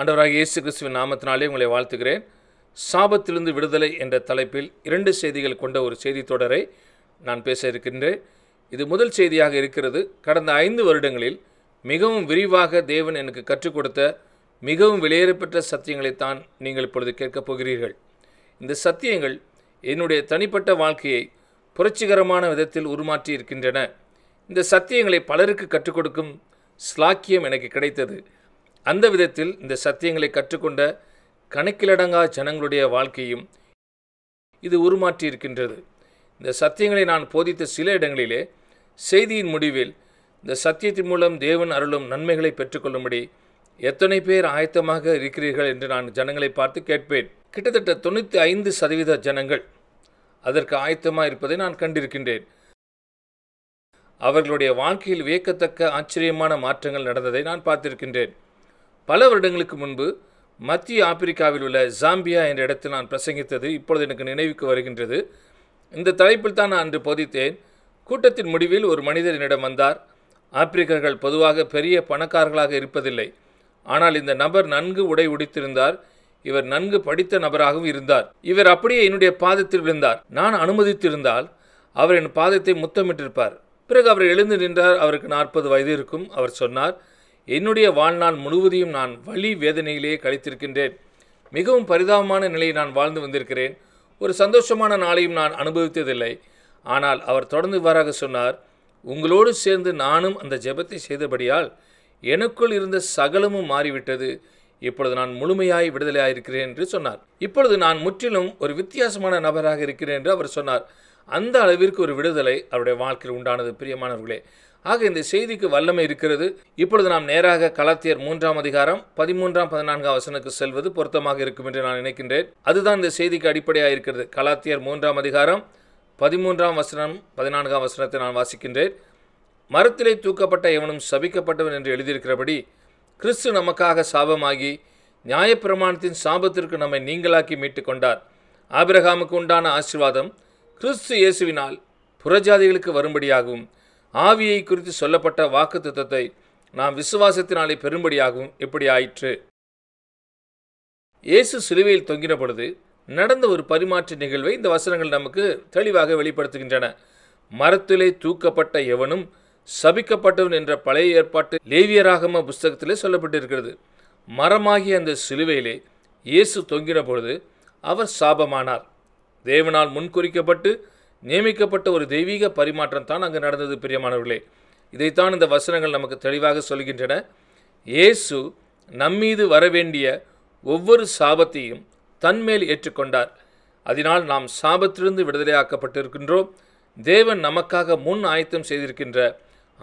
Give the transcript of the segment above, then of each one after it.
ஆண்டவராக இயேசு கிறிஸ்துவின் நாமத்தினாலே உங்களை வாழ்த்துகிறேன் சாபத்திலிருந்து விடுதலை என்ற தலைப்பில் இரண்டு செய்திகள் கொண்ட ஒரு செய்தி தொடரை நான் பேச இருக்கின்றேன் இது முதல் செய்தியாக இருக்கிறது கடந்த ஐந்து வருடங்களில் மிகவும் விரிவாக தேவன் எனக்கு கற்றுக் கொடுத்த மிகவும் வெளியேறப்பெற்ற சத்தியங்களைத்தான் நீங்கள் இப்பொழுது கேட்கப் போகிறீர்கள் இந்த சத்தியங்கள் என்னுடைய தனிப்பட்ட வாழ்க்கையை புரட்சிகரமான விதத்தில் உருமாற்றி இருக்கின்றன இந்த சத்தியங்களை பலருக்கு கற்றுக் கொடுக்கும் ஸ்லாக்கியம் எனக்கு கிடைத்தது அந்த விதத்தில் இந்த சத்தியங்களை கற்றுக்கொண்ட கணக்கிலடங்கா ஜனங்களுடைய வாழ்க்கையும் இது உருமாற்றியிருக்கின்றது இந்த சத்தியங்களை நான் போதித்த சில இடங்களிலே செய்தியின் முடிவில் இந்த சத்தியத்தின் மூலம் தேவன் அருளும் நன்மைகளை பெற்றுக்கொள்ளும்படி எத்தனை பேர் ஆயத்தமாக இருக்கிறீர்கள் என்று நான் ஜனங்களை பார்த்து கேட்பேன் கிட்டத்தட்ட தொண்ணூற்றி ஐந்து சதவீத ஜனங்கள் அதற்கு ஆயத்தமாக இருப்பதை நான் கண்டிருக்கின்றேன் அவர்களுடைய வாழ்க்கையில் வியக்கத்தக்க ஆச்சரியமான மாற்றங்கள் நடந்ததை நான் பார்த்திருக்கின்றேன் பல வருடங்களுக்கு முன்பு மத்திய ஆப்பிரிக்காவில் உள்ள ஜாம்பியா என்ற இடத்தில் நான் பிரசங்கித்தது இப்பொழுது எனக்கு நினைவுக்கு வருகின்றது இந்த தலைப்பில் தான் நான் அன்று போதித்தேன் கூட்டத்தின் முடிவில் ஒரு மனிதர் என்னிடம் வந்தார் ஆப்பிரிக்கர்கள் பொதுவாக பெரிய பணக்காரர்களாக இருப்பதில்லை ஆனால் இந்த நபர் நன்கு உடை உடித்திருந்தார் இவர் நன்கு படித்த நபராகவும் இருந்தார் இவர் அப்படியே என்னுடைய பாதத்தில் விழுந்தார் நான் அனுமதித்திருந்தால் அவர் என் பாதத்தை முத்தமிட்டிருப்பார் பிறகு அவர் எழுந்து நின்றார் அவருக்கு நாற்பது வயது இருக்கும் அவர் சொன்னார் என்னுடைய வாழ்நாள் முழுவதையும் நான் வலி வேதனையிலேயே கழித்திருக்கின்றேன் மிகவும் பரிதாபமான நிலையை நான் வாழ்ந்து வந்திருக்கிறேன் ஒரு சந்தோஷமான நாளையும் நான் அனுபவித்ததில்லை ஆனால் அவர் தொடர்ந்து இவ்வாறாக சொன்னார் உங்களோடு சேர்ந்து நானும் அந்த ஜெபத்தை செய்தபடியால் எனக்குள் இருந்த சகலமும் மாறிவிட்டது இப்பொழுது நான் முழுமையாய் விடுதலையாயிருக்கிறேன் என்று சொன்னார் இப்பொழுது நான் முற்றிலும் ஒரு வித்தியாசமான நபராக இருக்கிறேன் என்று அவர் சொன்னார் அந்த அளவிற்கு ஒரு விடுதலை அவருடைய வாழ்க்கையில் உண்டானது பிரியமானவர்களே ஆக இந்த செய்திக்கு வல்லமை இருக்கிறது இப்பொழுது நாம் நேராக கலாத்தியர் மூன்றாம் அதிகாரம் பதிமூன்றாம் பதினான்காம் வசனுக்கு செல்வது பொருத்தமாக இருக்கும் என்று நான் நினைக்கின்றேன் அதுதான் இந்த செய்திக்கு அடிப்படையாக இருக்கிறது கலாத்தியர் மூன்றாம் அதிகாரம் பதிமூன்றாம் வசனம் பதினான்காம் வசனத்தை நான் வாசிக்கின்றேன் மரத்திலே தூக்கப்பட்ட எவனும் சபிக்கப்பட்டவன் என்று எழுதியிருக்கிறபடி கிறிஸ்து நமக்காக சாபமாகி நியாயப்பிரமாணத்தின் சாபத்திற்கு நம்மை நீங்களாக்கி மீட்டு கொண்டார் ஆபிரகாமுக்கு உண்டான ஆசிர்வாதம் கிறிஸ்து இயேசுவினால் புறஜாதிகளுக்கு வரும்படியாகவும் ஆவியை குறித்து சொல்லப்பட்ட வாக்கு திட்டத்தை நாம் விசுவாசத்தினாலே பெரும்படியாகவும் இப்படி ஆயிற்று இயேசு சிலுவையில் தொங்கின பொழுது நடந்த ஒரு பரிமாற்ற நிகழ்வை இந்த வசனங்கள் நமக்கு தெளிவாக வெளிப்படுத்துகின்றன மரத்திலே தூக்கப்பட்ட எவனும் சபிக்கப்பட்டவன் என்ற பழைய ஏற்பாட்டு லேவியராகம புஸ்தகத்திலே சொல்லப்பட்டிருக்கிறது மரமாகிய அந்த சிலுவையிலே இயேசு தொங்கின பொழுது அவர் சாபமானார் தேவனால் முன்குறிக்கப்பட்டு நியமிக்கப்பட்ட ஒரு தெய்வீக பரிமாற்றம் தான் அங்கு நடந்தது பிரியமானவர்களே இதைத்தான் இந்த வசனங்கள் நமக்கு தெளிவாக சொல்கின்றன இயேசு நம்மீது வரவேண்டிய ஒவ்வொரு சாபத்தையும் தன்மேல் ஏற்றுக்கொண்டார் அதனால் நாம் சாபத்திலிருந்து விடுதலையாக்கப்பட்டிருக்கின்றோம் தேவன் நமக்காக முன் ஆயத்தம் செய்திருக்கின்ற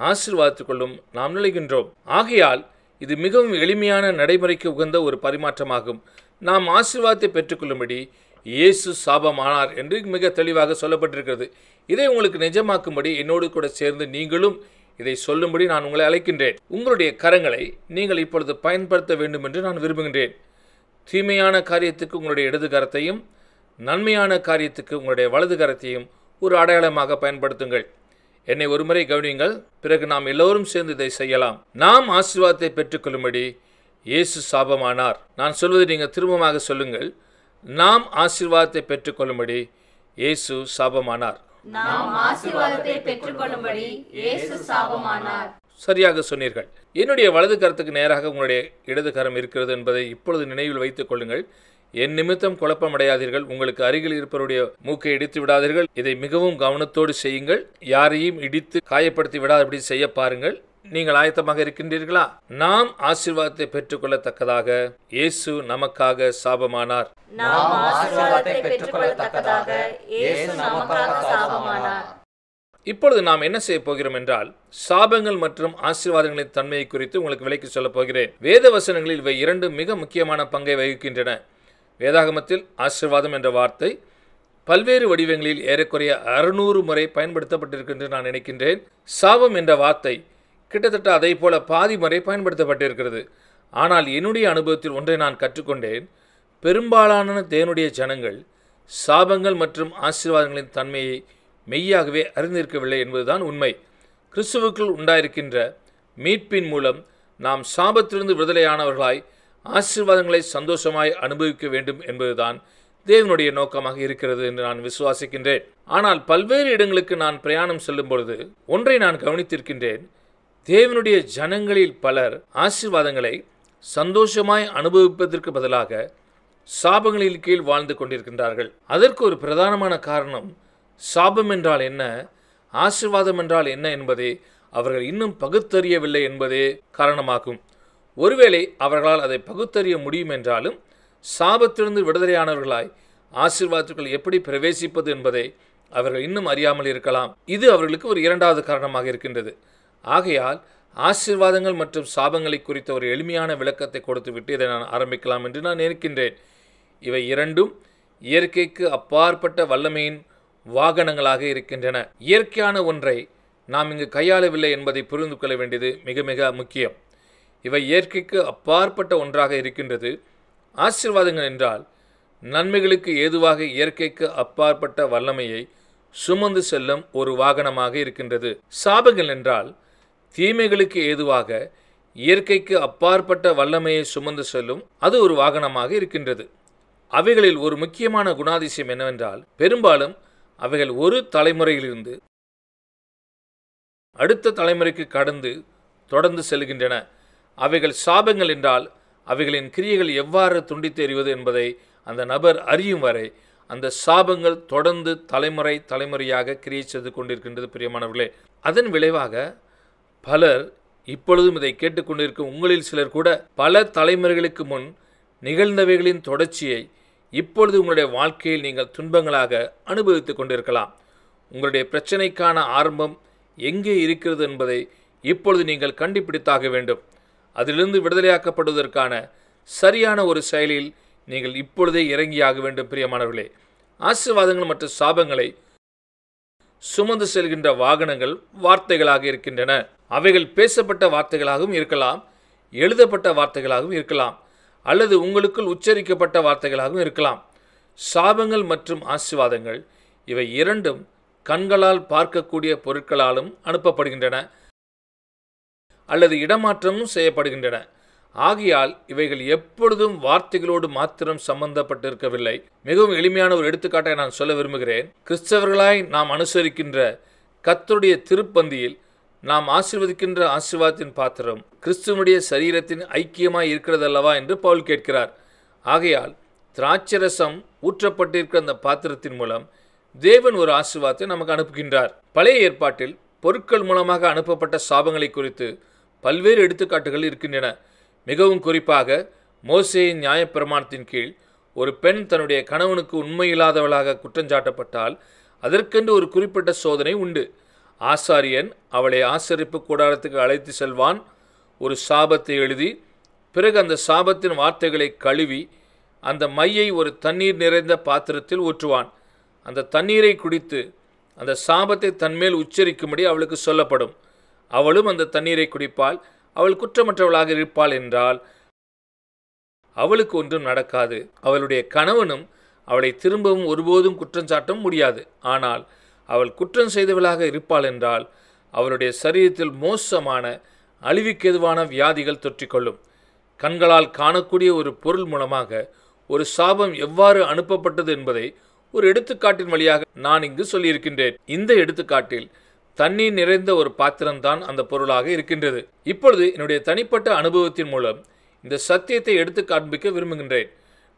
ஆசிர்வாதத்துக்குள்ளும் நாம் நுழைகின்றோம் ஆகையால் இது மிகவும் எளிமையான நடைமுறைக்கு உகந்த ஒரு பரிமாற்றமாகும் நாம் ஆசிர்வாதத்தை பெற்றுக்கொள்ளும்படி இயேசு சாபமானார் என்று மிக தெளிவாக சொல்லப்பட்டிருக்கிறது இதை உங்களுக்கு நிஜமாக்கும்படி என்னோடு கூட சேர்ந்து நீங்களும் இதை சொல்லும்படி நான் உங்களை அழைக்கின்றேன் உங்களுடைய கரங்களை நீங்கள் இப்பொழுது பயன்படுத்த வேண்டும் என்று நான் விரும்புகின்றேன் தீமையான காரியத்துக்கு உங்களுடைய இடது கரத்தையும் நன்மையான காரியத்துக்கு உங்களுடைய வலது கரத்தையும் ஒரு அடையாளமாக பயன்படுத்துங்கள் என்னை ஒருமுறை கவனியுங்கள் பிறகு நாம் எல்லோரும் சேர்ந்து இதை செய்யலாம் நாம் ஆசீர்வாதத்தை பெற்றுக்கொள்ளும்படி இயேசு சாபமானார் நான் சொல்வதை நீங்கள் திரும்பமாக சொல்லுங்கள் நாம் ஆசீர்வாதத்தை பெற்றுக்கொள்ளும்படி இயேசு சாபமானார் நாம் சாபமானார் சரியாக சொன்னீர்கள் என்னுடைய வலது கரத்துக்கு நேராக உங்களுடைய இடது கரம் இருக்கிறது என்பதை இப்பொழுது நினைவில் வைத்துக் கொள்ளுங்கள் என் நிமித்தம் குழப்பமடையாதீர்கள் உங்களுக்கு அருகில் இருப்பவருடைய மூக்கை இடித்து விடாதீர்கள் இதை மிகவும் கவனத்தோடு செய்யுங்கள் யாரையும் இடித்து காயப்படுத்தி விடாதபடி செய்ய பாருங்கள் நீங்கள் ஆயத்தமாக இருக்கின்றீர்களா நாம் ஆசீர்வாதத்தை கொள்ளத்தக்கதாக இயேசு நமக்காக சாபமானார் இப்பொழுது நாம் என்ன செய்ய போகிறோம் என்றால் சாபங்கள் மற்றும் ஆசீர்வாதங்களின் தன்மையை குறித்து உங்களுக்கு விலைக்கு சொல்லப் போகிறேன் வேத வசனங்களில் இவை இரண்டு மிக முக்கியமான பங்கை வகிக்கின்றன வேதாகமத்தில் ஆசீர்வாதம் என்ற வார்த்தை பல்வேறு வடிவங்களில் ஏறக்குறைய அறுநூறு முறை பயன்படுத்தப்பட்டிருக்கின்ற நான் நினைக்கின்றேன் சாபம் என்ற வார்த்தை கிட்டத்தட்ட அதை போல பாதி முறை பயன்படுத்தப்பட்டிருக்கிறது ஆனால் என்னுடைய அனுபவத்தில் ஒன்றை நான் கற்றுக்கொண்டேன் பெரும்பாலான தேனுடைய ஜனங்கள் சாபங்கள் மற்றும் ஆசீர்வாதங்களின் தன்மையை மெய்யாகவே அறிந்திருக்கவில்லை என்பதுதான் உண்மை கிறிஸ்துவுக்குள் உண்டாயிருக்கின்ற மீட்பின் மூலம் நாம் சாபத்திலிருந்து விடுதலையானவர்களாய் ஆசீர்வாதங்களை சந்தோஷமாய் அனுபவிக்க வேண்டும் என்பதுதான் தேவனுடைய நோக்கமாக இருக்கிறது என்று நான் விசுவாசிக்கின்றேன் ஆனால் பல்வேறு இடங்களுக்கு நான் பிரயாணம் செல்லும் பொழுது ஒன்றை நான் கவனித்திருக்கின்றேன் தேவனுடைய ஜனங்களில் பலர் ஆசீர்வாதங்களை சந்தோஷமாய் அனுபவிப்பதற்கு பதிலாக சாபங்களின் கீழ் வாழ்ந்து கொண்டிருக்கின்றார்கள் அதற்கு ஒரு பிரதானமான காரணம் சாபம் என்றால் என்ன ஆசிர்வாதம் என்றால் என்ன என்பதை அவர்கள் இன்னும் பகுத்தறியவில்லை என்பதே காரணமாகும் ஒருவேளை அவர்களால் அதை பகுத்தறிய முடியும் என்றாலும் சாபத்திலிருந்து விடுதலையானவர்களாய் ஆசீர்வாதத்துக்கள் எப்படி பிரவேசிப்பது என்பதை அவர்கள் இன்னும் அறியாமல் இருக்கலாம் இது அவர்களுக்கு ஒரு இரண்டாவது காரணமாக இருக்கின்றது ஆகையால் ஆசீர்வாதங்கள் மற்றும் சாபங்களை குறித்த ஒரு எளிமையான விளக்கத்தை கொடுத்துவிட்டு இதை நான் ஆரம்பிக்கலாம் என்று நான் நினைக்கின்றேன் இவை இரண்டும் இயற்கைக்கு அப்பாற்பட்ட வல்லமையின் வாகனங்களாக இருக்கின்றன இயற்கையான ஒன்றை நாம் இங்கு கையாளவில்லை என்பதை புரிந்து கொள்ள வேண்டியது மிக மிக முக்கியம் இவை இயற்கைக்கு அப்பாற்பட்ட ஒன்றாக இருக்கின்றது ஆசீர்வாதங்கள் என்றால் நன்மைகளுக்கு ஏதுவாக இயற்கைக்கு அப்பாற்பட்ட வல்லமையை சுமந்து செல்லும் ஒரு வாகனமாக இருக்கின்றது சாபங்கள் என்றால் தீமைகளுக்கு ஏதுவாக இயற்கைக்கு அப்பாற்பட்ட வல்லமையை சுமந்து செல்லும் அது ஒரு வாகனமாக இருக்கின்றது அவைகளில் ஒரு முக்கியமான குணாதிசயம் என்னவென்றால் பெரும்பாலும் அவைகள் ஒரு தலைமுறையிலிருந்து அடுத்த தலைமுறைக்கு கடந்து தொடர்ந்து செல்கின்றன அவைகள் சாபங்கள் என்றால் அவைகளின் கிரியைகள் எவ்வாறு துண்டித்து எறிவது என்பதை அந்த நபர் அறியும் வரை அந்த சாபங்கள் தொடர்ந்து தலைமுறை தலைமுறையாக கிரியை செய்து கொண்டிருக்கின்றது பிரியமானவர்களே அதன் விளைவாக பலர் இப்பொழுதும் இதை கேட்டுக்கொண்டிருக்கும் உங்களில் சிலர் கூட பல தலைமுறைகளுக்கு முன் நிகழ்ந்தவைகளின் தொடர்ச்சியை இப்பொழுது உங்களுடைய வாழ்க்கையில் நீங்கள் துன்பங்களாக அனுபவித்து கொண்டிருக்கலாம் உங்களுடைய பிரச்சனைக்கான ஆரம்பம் எங்கே இருக்கிறது என்பதை இப்பொழுது நீங்கள் கண்டுபிடித்தாக வேண்டும் அதிலிருந்து விடுதலையாக்கப்படுவதற்கான சரியான ஒரு செயலில் நீங்கள் இப்பொழுதே இறங்கியாக வேண்டும் பிரியமானவர்களே ஆசிர்வாதங்கள் மற்றும் சாபங்களை சுமந்து செல்கின்ற வாகனங்கள் வார்த்தைகளாக இருக்கின்றன அவைகள் பேசப்பட்ட வார்த்தைகளாகவும் இருக்கலாம் எழுதப்பட்ட வார்த்தைகளாகவும் இருக்கலாம் அல்லது உங்களுக்குள் உச்சரிக்கப்பட்ட வார்த்தைகளாகவும் இருக்கலாம் சாபங்கள் மற்றும் ஆசிர்வாதங்கள் இவை இரண்டும் கண்களால் பார்க்கக்கூடிய பொருட்களாலும் அனுப்பப்படுகின்றன அல்லது இடமாற்றமும் செய்யப்படுகின்றன ஆகையால் இவைகள் எப்பொழுதும் வார்த்தைகளோடு மாத்திரம் சம்பந்தப்பட்டிருக்கவில்லை மிகவும் எளிமையான ஒரு எடுத்துக்காட்டை நான் சொல்ல விரும்புகிறேன் கிறிஸ்தவர்களாய் நாம் அனுசரிக்கின்ற கத்தருடைய திருப்பந்தியில் நாம் ஆசிர்வதிக்கின்ற ஆசிர்வாதத்தின் பாத்திரம் கிறிஸ்துவனுடைய சரீரத்தின் ஐக்கியமாய் இருக்கிறதல்லவா என்று பவுல் கேட்கிறார் ஆகையால் திராட்சரசம் ஊற்றப்பட்டிருக்கிற அந்த பாத்திரத்தின் மூலம் தேவன் ஒரு ஆசிர்வாதத்தை நமக்கு அனுப்புகின்றார் பழைய ஏற்பாட்டில் பொருட்கள் மூலமாக அனுப்பப்பட்ட சாபங்களை குறித்து பல்வேறு எடுத்துக்காட்டுகள் இருக்கின்றன மிகவும் குறிப்பாக மோசேயின் நியாயப்பிரமாணத்தின் கீழ் ஒரு பெண் தன்னுடைய கணவனுக்கு உண்மையில்லாதவளாக குற்றஞ்சாட்டப்பட்டால் அதற்கென்று ஒரு குறிப்பிட்ட சோதனை உண்டு ஆசாரியன் அவளை ஆசரிப்பு கூடாரத்துக்கு அழைத்து செல்வான் ஒரு சாபத்தை எழுதி பிறகு அந்த சாபத்தின் வார்த்தைகளை கழுவி அந்த மையை ஒரு தண்ணீர் நிறைந்த பாத்திரத்தில் ஊற்றுவான் அந்த தண்ணீரை குடித்து அந்த சாபத்தை தன்மேல் உச்சரிக்கும்படி அவளுக்கு சொல்லப்படும் அவளும் அந்த தண்ணீரை குடிப்பாள் அவள் குற்றமற்றவளாக இருப்பாள் என்றால் அவளுக்கு ஒன்றும் நடக்காது அவளுடைய கணவனும் அவளை திரும்பவும் ஒருபோதும் குற்றஞ்சாட்டும் முடியாது ஆனால் அவள் குற்றம் செய்தவளாக இருப்பாள் என்றால் அவளுடைய சரீரத்தில் மோசமான அழிவுக்கெதுவான வியாதிகள் தொற்றிக்கொள்ளும் கண்களால் காணக்கூடிய ஒரு பொருள் மூலமாக ஒரு சாபம் எவ்வாறு அனுப்பப்பட்டது என்பதை ஒரு எடுத்துக்காட்டின் வழியாக நான் இங்கு சொல்லியிருக்கின்றேன் இந்த எடுத்துக்காட்டில் தண்ணீர் நிறைந்த ஒரு பாத்திரம்தான் அந்த பொருளாக இருக்கின்றது இப்பொழுது என்னுடைய தனிப்பட்ட அனுபவத்தின் மூலம் இந்த சத்தியத்தை எடுத்து காண்பிக்க விரும்புகின்றேன்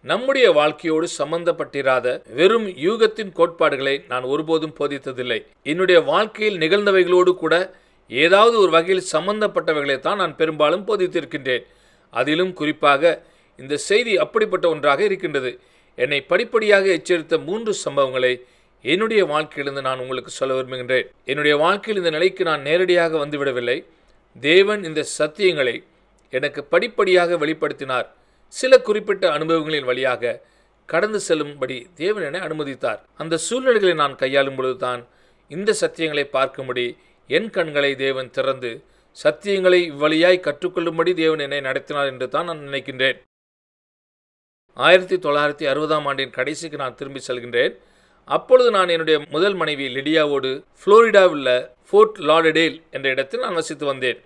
நம்முடைய வாழ்க்கையோடு சம்பந்தப்பட்டிராத வெறும் யூகத்தின் கோட்பாடுகளை நான் ஒருபோதும் போதித்ததில்லை என்னுடைய வாழ்க்கையில் நிகழ்ந்தவைகளோடு கூட ஏதாவது ஒரு வகையில் சம்பந்தப்பட்டவைகளை தான் நான் பெரும்பாலும் போதித்திருக்கின்றேன் அதிலும் குறிப்பாக இந்த செய்தி அப்படிப்பட்ட ஒன்றாக இருக்கின்றது என்னை படிப்படியாக எச்சரித்த மூன்று சம்பவங்களை என்னுடைய வாழ்க்கையிலிருந்து நான் உங்களுக்கு சொல்ல விரும்புகின்றேன் என்னுடைய வாழ்க்கையில் இந்த நிலைக்கு நான் நேரடியாக வந்துவிடவில்லை தேவன் இந்த சத்தியங்களை எனக்கு படிப்படியாக வெளிப்படுத்தினார் சில குறிப்பிட்ட அனுபவங்களின் வழியாக கடந்து செல்லும்படி தேவன் என அனுமதித்தார் அந்த சூழ்நிலைகளை நான் கையாளும் பொழுதுதான் இந்த சத்தியங்களை பார்க்கும்படி என் கண்களை தேவன் திறந்து சத்தியங்களை இவ்வழியாய் கற்றுக்கொள்ளும்படி தேவன் என்னை நடத்தினார் என்று தான் நான் நினைக்கின்றேன் ஆயிரத்தி தொள்ளாயிரத்தி அறுபதாம் ஆண்டின் கடைசிக்கு நான் திரும்பி செல்கின்றேன் அப்பொழுது நான் என்னுடைய முதல் மனைவி லிடியாவோடு ஃப்ளோரிடாவில் உள்ள ஃபோர்ட் லாடடேல் என்ற இடத்தில் நான் வசித்து வந்தேன்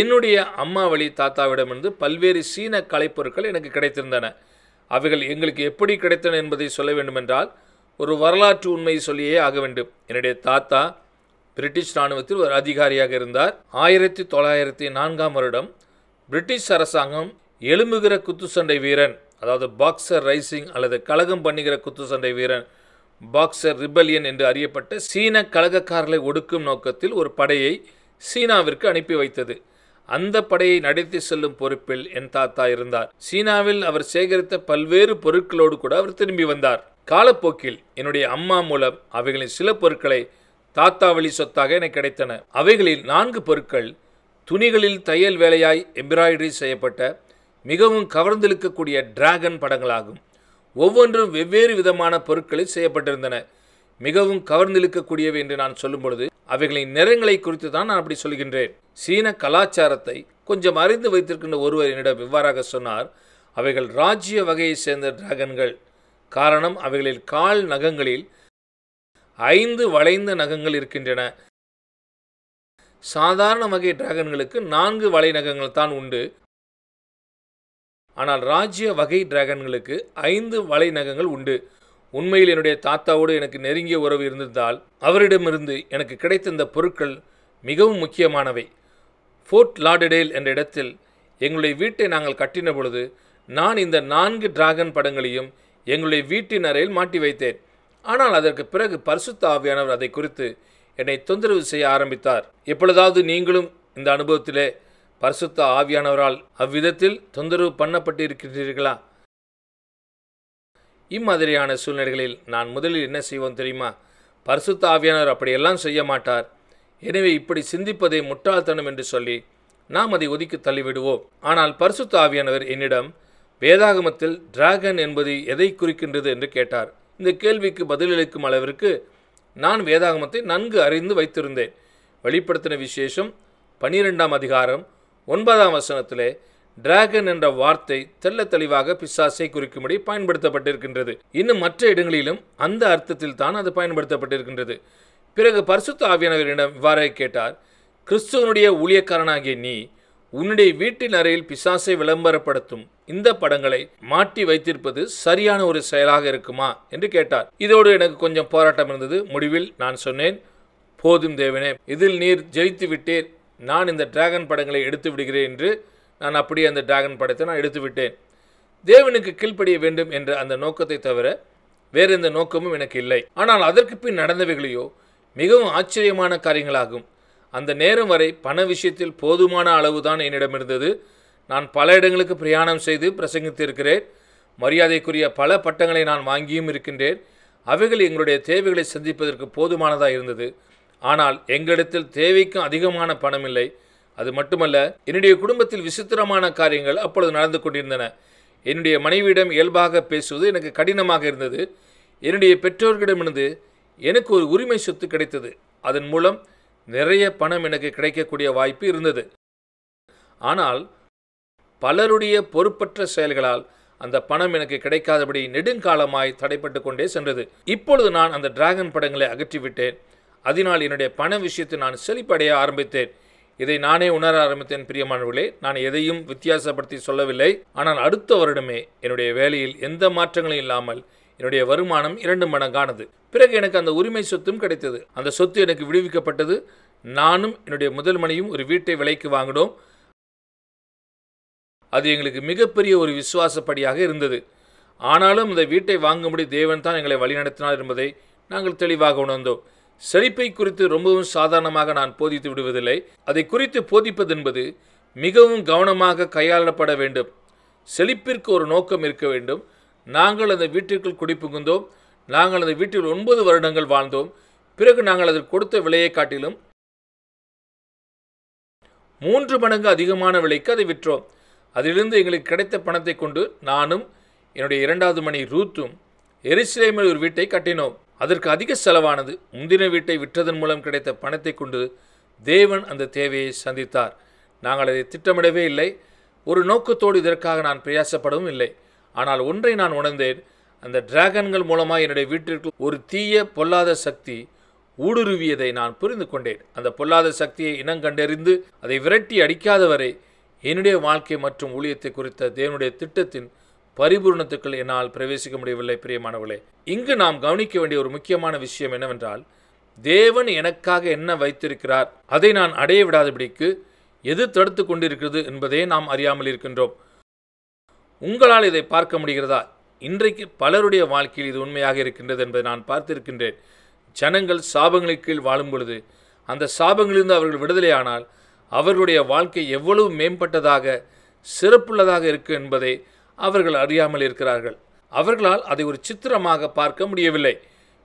என்னுடைய அம்மா வழி தாத்தாவிடமிருந்து பல்வேறு சீன கலைப்பொருட்கள் எனக்கு கிடைத்திருந்தன அவைகள் எங்களுக்கு எப்படி கிடைத்தன என்பதை சொல்ல வேண்டுமென்றால் ஒரு வரலாற்று உண்மையை சொல்லியே ஆக வேண்டும் என்னுடைய தாத்தா பிரிட்டிஷ் இராணுவத்தில் ஒரு அதிகாரியாக இருந்தார் ஆயிரத்தி தொள்ளாயிரத்தி நான்காம் வருடம் பிரிட்டிஷ் அரசாங்கம் எலும்புகிற குத்துச்சண்டை வீரன் அதாவது பாக்ஸர் ரைசிங் அல்லது கழகம் பண்ணுகிற குத்துச்சண்டை வீரன் பாக்ஸர் ரிபலியன் என்று அறியப்பட்ட சீன கழகக்காரர்களை ஒடுக்கும் நோக்கத்தில் ஒரு படையை சீனாவிற்கு அனுப்பி வைத்தது அந்த படையை நடத்தி செல்லும் பொறுப்பில் என் தாத்தா இருந்தார் சீனாவில் அவர் சேகரித்த பல்வேறு பொருட்களோடு கூட அவர் திரும்பி வந்தார் காலப்போக்கில் என்னுடைய அம்மா மூலம் அவைகளின் சில பொருட்களை தாத்தா வழி சொத்தாக எனக்கு கிடைத்தன அவைகளில் நான்கு பொருட்கள் துணிகளில் தையல் வேலையாய் எம்பிராய்டரி செய்யப்பட்ட மிகவும் கவர்ந்திழுக்கக்கூடிய டிராகன் படங்களாகும் ஒவ்வொன்றும் வெவ்வேறு விதமான பொருட்களில் செய்யப்பட்டிருந்தன மிகவும் கவர்ந்திழுக்கக்கூடியவை என்று நான் சொல்லும் பொழுது அவைகளின் நிறங்களை குறித்து தான் நான் அப்படி சொல்கின்றேன் சீன கலாச்சாரத்தை கொஞ்சம் அறிந்து வைத்திருக்கின்ற ஒருவர் என்னிடம் இவ்வாறாக சொன்னார் அவைகள் ராஜ்ய வகையை சேர்ந்த டிராகன்கள் காரணம் அவைகளில் கால் நகங்களில் ஐந்து வளைந்த நகங்கள் இருக்கின்றன சாதாரண வகை டிராகன்களுக்கு நான்கு வலை நகங்கள் தான் உண்டு ஆனால் ராஜ்ய வகை டிராகன்களுக்கு ஐந்து வலை நகங்கள் உண்டு உண்மையில் என்னுடைய தாத்தாவோடு எனக்கு நெருங்கிய உறவு இருந்திருந்தால் அவரிடமிருந்து எனக்கு கிடைத்த இந்த பொருட்கள் மிகவும் முக்கியமானவை ஃபோர்ட் லாடடேல் என்ற இடத்தில் எங்களுடைய வீட்டை நாங்கள் கட்டின பொழுது நான் இந்த நான்கு டிராகன் படங்களையும் எங்களுடைய வீட்டின் அறையில் மாட்டி வைத்தேன் ஆனால் அதற்கு பிறகு பரிசுத்த ஆவியானவர் அதை குறித்து என்னை தொந்தரவு செய்ய ஆரம்பித்தார் எப்பொழுதாவது நீங்களும் இந்த அனுபவத்திலே பரிசுத்த ஆவியானவரால் அவ்விதத்தில் தொந்தரவு பண்ணப்பட்டிருக்கின்றீர்களா இம்மாதிரியான சூழ்நிலைகளில் நான் முதலில் என்ன செய்வோம் தெரியுமா பரிசுத்த ஆவியானவர் அப்படியெல்லாம் செய்ய மாட்டார் எனவே இப்படி சிந்திப்பதே முட்டாள்தனம் என்று சொல்லி நாம் அதை ஒதுக்கி தள்ளிவிடுவோம் ஆனால் பரிசுத்த ஆவியானவர் என்னிடம் வேதாகமத்தில் டிராகன் என்பது எதை குறிக்கின்றது என்று கேட்டார் இந்த கேள்விக்கு பதிலளிக்கும் அளவிற்கு நான் வேதாகமத்தை நன்கு அறிந்து வைத்திருந்தேன் வெளிப்படுத்தின விசேஷம் பனிரெண்டாம் அதிகாரம் ஒன்பதாம் வசனத்திலே டிராகன் என்ற வார்த்தை தெல்ல தெளிவாக பிசாசை குறிக்கும்படி பயன்படுத்தப்பட்டிருக்கின்றது இன்னும் மற்ற இடங்களிலும் அந்த அர்த்தத்தில் தான் அது பயன்படுத்தப்பட்டிருக்கின்றது பிறகு பரிசுத்த ஆவியானவரிடம் இவ்வாறே கேட்டார் கிறிஸ்துவனுடைய ஊழியக்காரனாகிய நீ உன்னுடைய வீட்டின் அறையில் பிசாசை விளம்பரப்படுத்தும் இந்த படங்களை மாட்டி வைத்திருப்பது சரியான ஒரு செயலாக இருக்குமா என்று கேட்டார் இதோடு எனக்கு கொஞ்சம் போராட்டம் இருந்தது முடிவில் நான் சொன்னேன் போதும் தேவனே இதில் நீர் ஜெயித்து விட்டேன் நான் இந்த டிராகன் படங்களை எடுத்து விடுகிறேன் என்று நான் அப்படியே அந்த டிராகன் படத்தை நான் எடுத்து விட்டேன் தேவனுக்கு கீழ்ப்படிய வேண்டும் என்ற அந்த நோக்கத்தை தவிர வேறு எந்த நோக்கமும் எனக்கு இல்லை ஆனால் அதற்கு பின் நடந்தவைகளையோ மிகவும் ஆச்சரியமான காரியங்களாகும் அந்த நேரம் வரை பண விஷயத்தில் போதுமான அளவு தான் என்னிடம் இருந்தது நான் பல இடங்களுக்கு பிரயாணம் செய்து பிரசங்கித்திருக்கிறேன் மரியாதைக்குரிய பல பட்டங்களை நான் வாங்கியும் இருக்கின்றேன் அவைகள் எங்களுடைய தேவைகளை சந்திப்பதற்கு போதுமானதாக இருந்தது ஆனால் எங்களிடத்தில் தேவைக்கும் அதிகமான பணம் இல்லை அது மட்டுமல்ல என்னுடைய குடும்பத்தில் விசித்திரமான காரியங்கள் அப்பொழுது நடந்து கொண்டிருந்தன என்னுடைய மனைவியிடம் இயல்பாக பேசுவது எனக்கு கடினமாக இருந்தது என்னுடைய பெற்றோர்களிடமிருந்து எனக்கு ஒரு உரிமை சொத்து கிடைத்தது அதன் மூலம் நிறைய பணம் எனக்கு கிடைக்கக்கூடிய வாய்ப்பு இருந்தது ஆனால் பலருடைய பொறுப்பற்ற செயல்களால் அந்த பணம் எனக்கு கிடைக்காதபடி நெடுங்காலமாய் தடைப்பட்டு கொண்டே சென்றது இப்பொழுது நான் அந்த டிராகன் படங்களை அகற்றிவிட்டேன் அதனால் என்னுடைய பண விஷயத்தை நான் செழிப்படைய ஆரம்பித்தேன் இதை நானே உணர ஆரம்பித்தேன் பிரியமானவர்களே நான் எதையும் வித்தியாசப்படுத்தி சொல்லவில்லை ஆனால் அடுத்த வருடமே என்னுடைய வேலையில் எந்த மாற்றங்களும் இல்லாமல் என்னுடைய வருமானம் இரண்டு மடங்கானது பிறகு எனக்கு அந்த உரிமை சொத்தும் கிடைத்தது அந்த சொத்து எனக்கு விடுவிக்கப்பட்டது நானும் என்னுடைய முதல் மனையும் ஒரு வீட்டை விலைக்கு வாங்கினோம் அது எங்களுக்கு மிகப்பெரிய ஒரு விசுவாசப்படியாக இருந்தது ஆனாலும் அந்த வீட்டை வாங்கும்படி தேவன் தான் எங்களை வழிநடத்தினார் என்பதை நாங்கள் தெளிவாக உணர்ந்தோம் செழிப்பை குறித்து ரொம்பவும் சாதாரணமாக நான் போதித்து விடுவதில்லை அதை குறித்து போதிப்பது என்பது மிகவும் கவனமாக கையாளப்பட வேண்டும் செழிப்பிற்கு ஒரு நோக்கம் இருக்க வேண்டும் நாங்கள் அந்த வீட்டிற்குள் குடிபுகுந்தோம் நாங்கள் அந்த வீட்டில் ஒன்பது வருடங்கள் வாழ்ந்தோம் பிறகு நாங்கள் அதற்கு கொடுத்த விலையை காட்டிலும் மூன்று மடங்கு அதிகமான விலைக்கு அதை விற்றோம் அதிலிருந்து எங்களுக்கு கிடைத்த பணத்தை கொண்டு நானும் என்னுடைய இரண்டாவது மணி ரூத்தும் எரிசிலேமில் ஒரு வீட்டை கட்டினோம் அதற்கு அதிக செலவானது முந்தின வீட்டை விற்றதன் மூலம் கிடைத்த பணத்தை கொண்டு தேவன் அந்த தேவையை சந்தித்தார் நாங்கள் அதை திட்டமிடவே இல்லை ஒரு நோக்கத்தோடு இதற்காக நான் பிரயாசப்படவும் இல்லை ஆனால் ஒன்றை நான் உணர்ந்தேன் அந்த டிராகன்கள் மூலமாக என்னுடைய வீட்டிற்கு ஒரு தீய பொல்லாத சக்தி ஊடுருவியதை நான் புரிந்து கொண்டேன் அந்த பொல்லாத சக்தியை இனங்கண்டறிந்து அதை விரட்டி அடிக்காதவரை என்னுடைய வாழ்க்கை மற்றும் ஊழியத்தை குறித்த தேவனுடைய திட்டத்தின் பரிபூர்ணத்துக்குள் என்னால் பிரவேசிக்க முடியவில்லை பிரியமானவர்களே இங்கு நாம் கவனிக்க வேண்டிய ஒரு முக்கியமான விஷயம் என்னவென்றால் தேவன் எனக்காக என்ன வைத்திருக்கிறார் அதை நான் அடைய விடாதபடிக்கு எது தடுத்து கொண்டிருக்கிறது என்பதே நாம் அறியாமல் இருக்கின்றோம் உங்களால் இதை பார்க்க முடிகிறதா இன்றைக்கு பலருடைய வாழ்க்கையில் இது உண்மையாக இருக்கின்றது என்பதை நான் பார்த்திருக்கின்றேன் ஜனங்கள் சாபங்களின் கீழ் வாழும் பொழுது அந்த சாபங்களிலிருந்து அவர்கள் விடுதலையானால் அவர்களுடைய வாழ்க்கை எவ்வளவு மேம்பட்டதாக சிறப்புள்ளதாக இருக்கு என்பதை அவர்கள் அறியாமல் இருக்கிறார்கள் அவர்களால் அதை ஒரு சித்திரமாக பார்க்க முடியவில்லை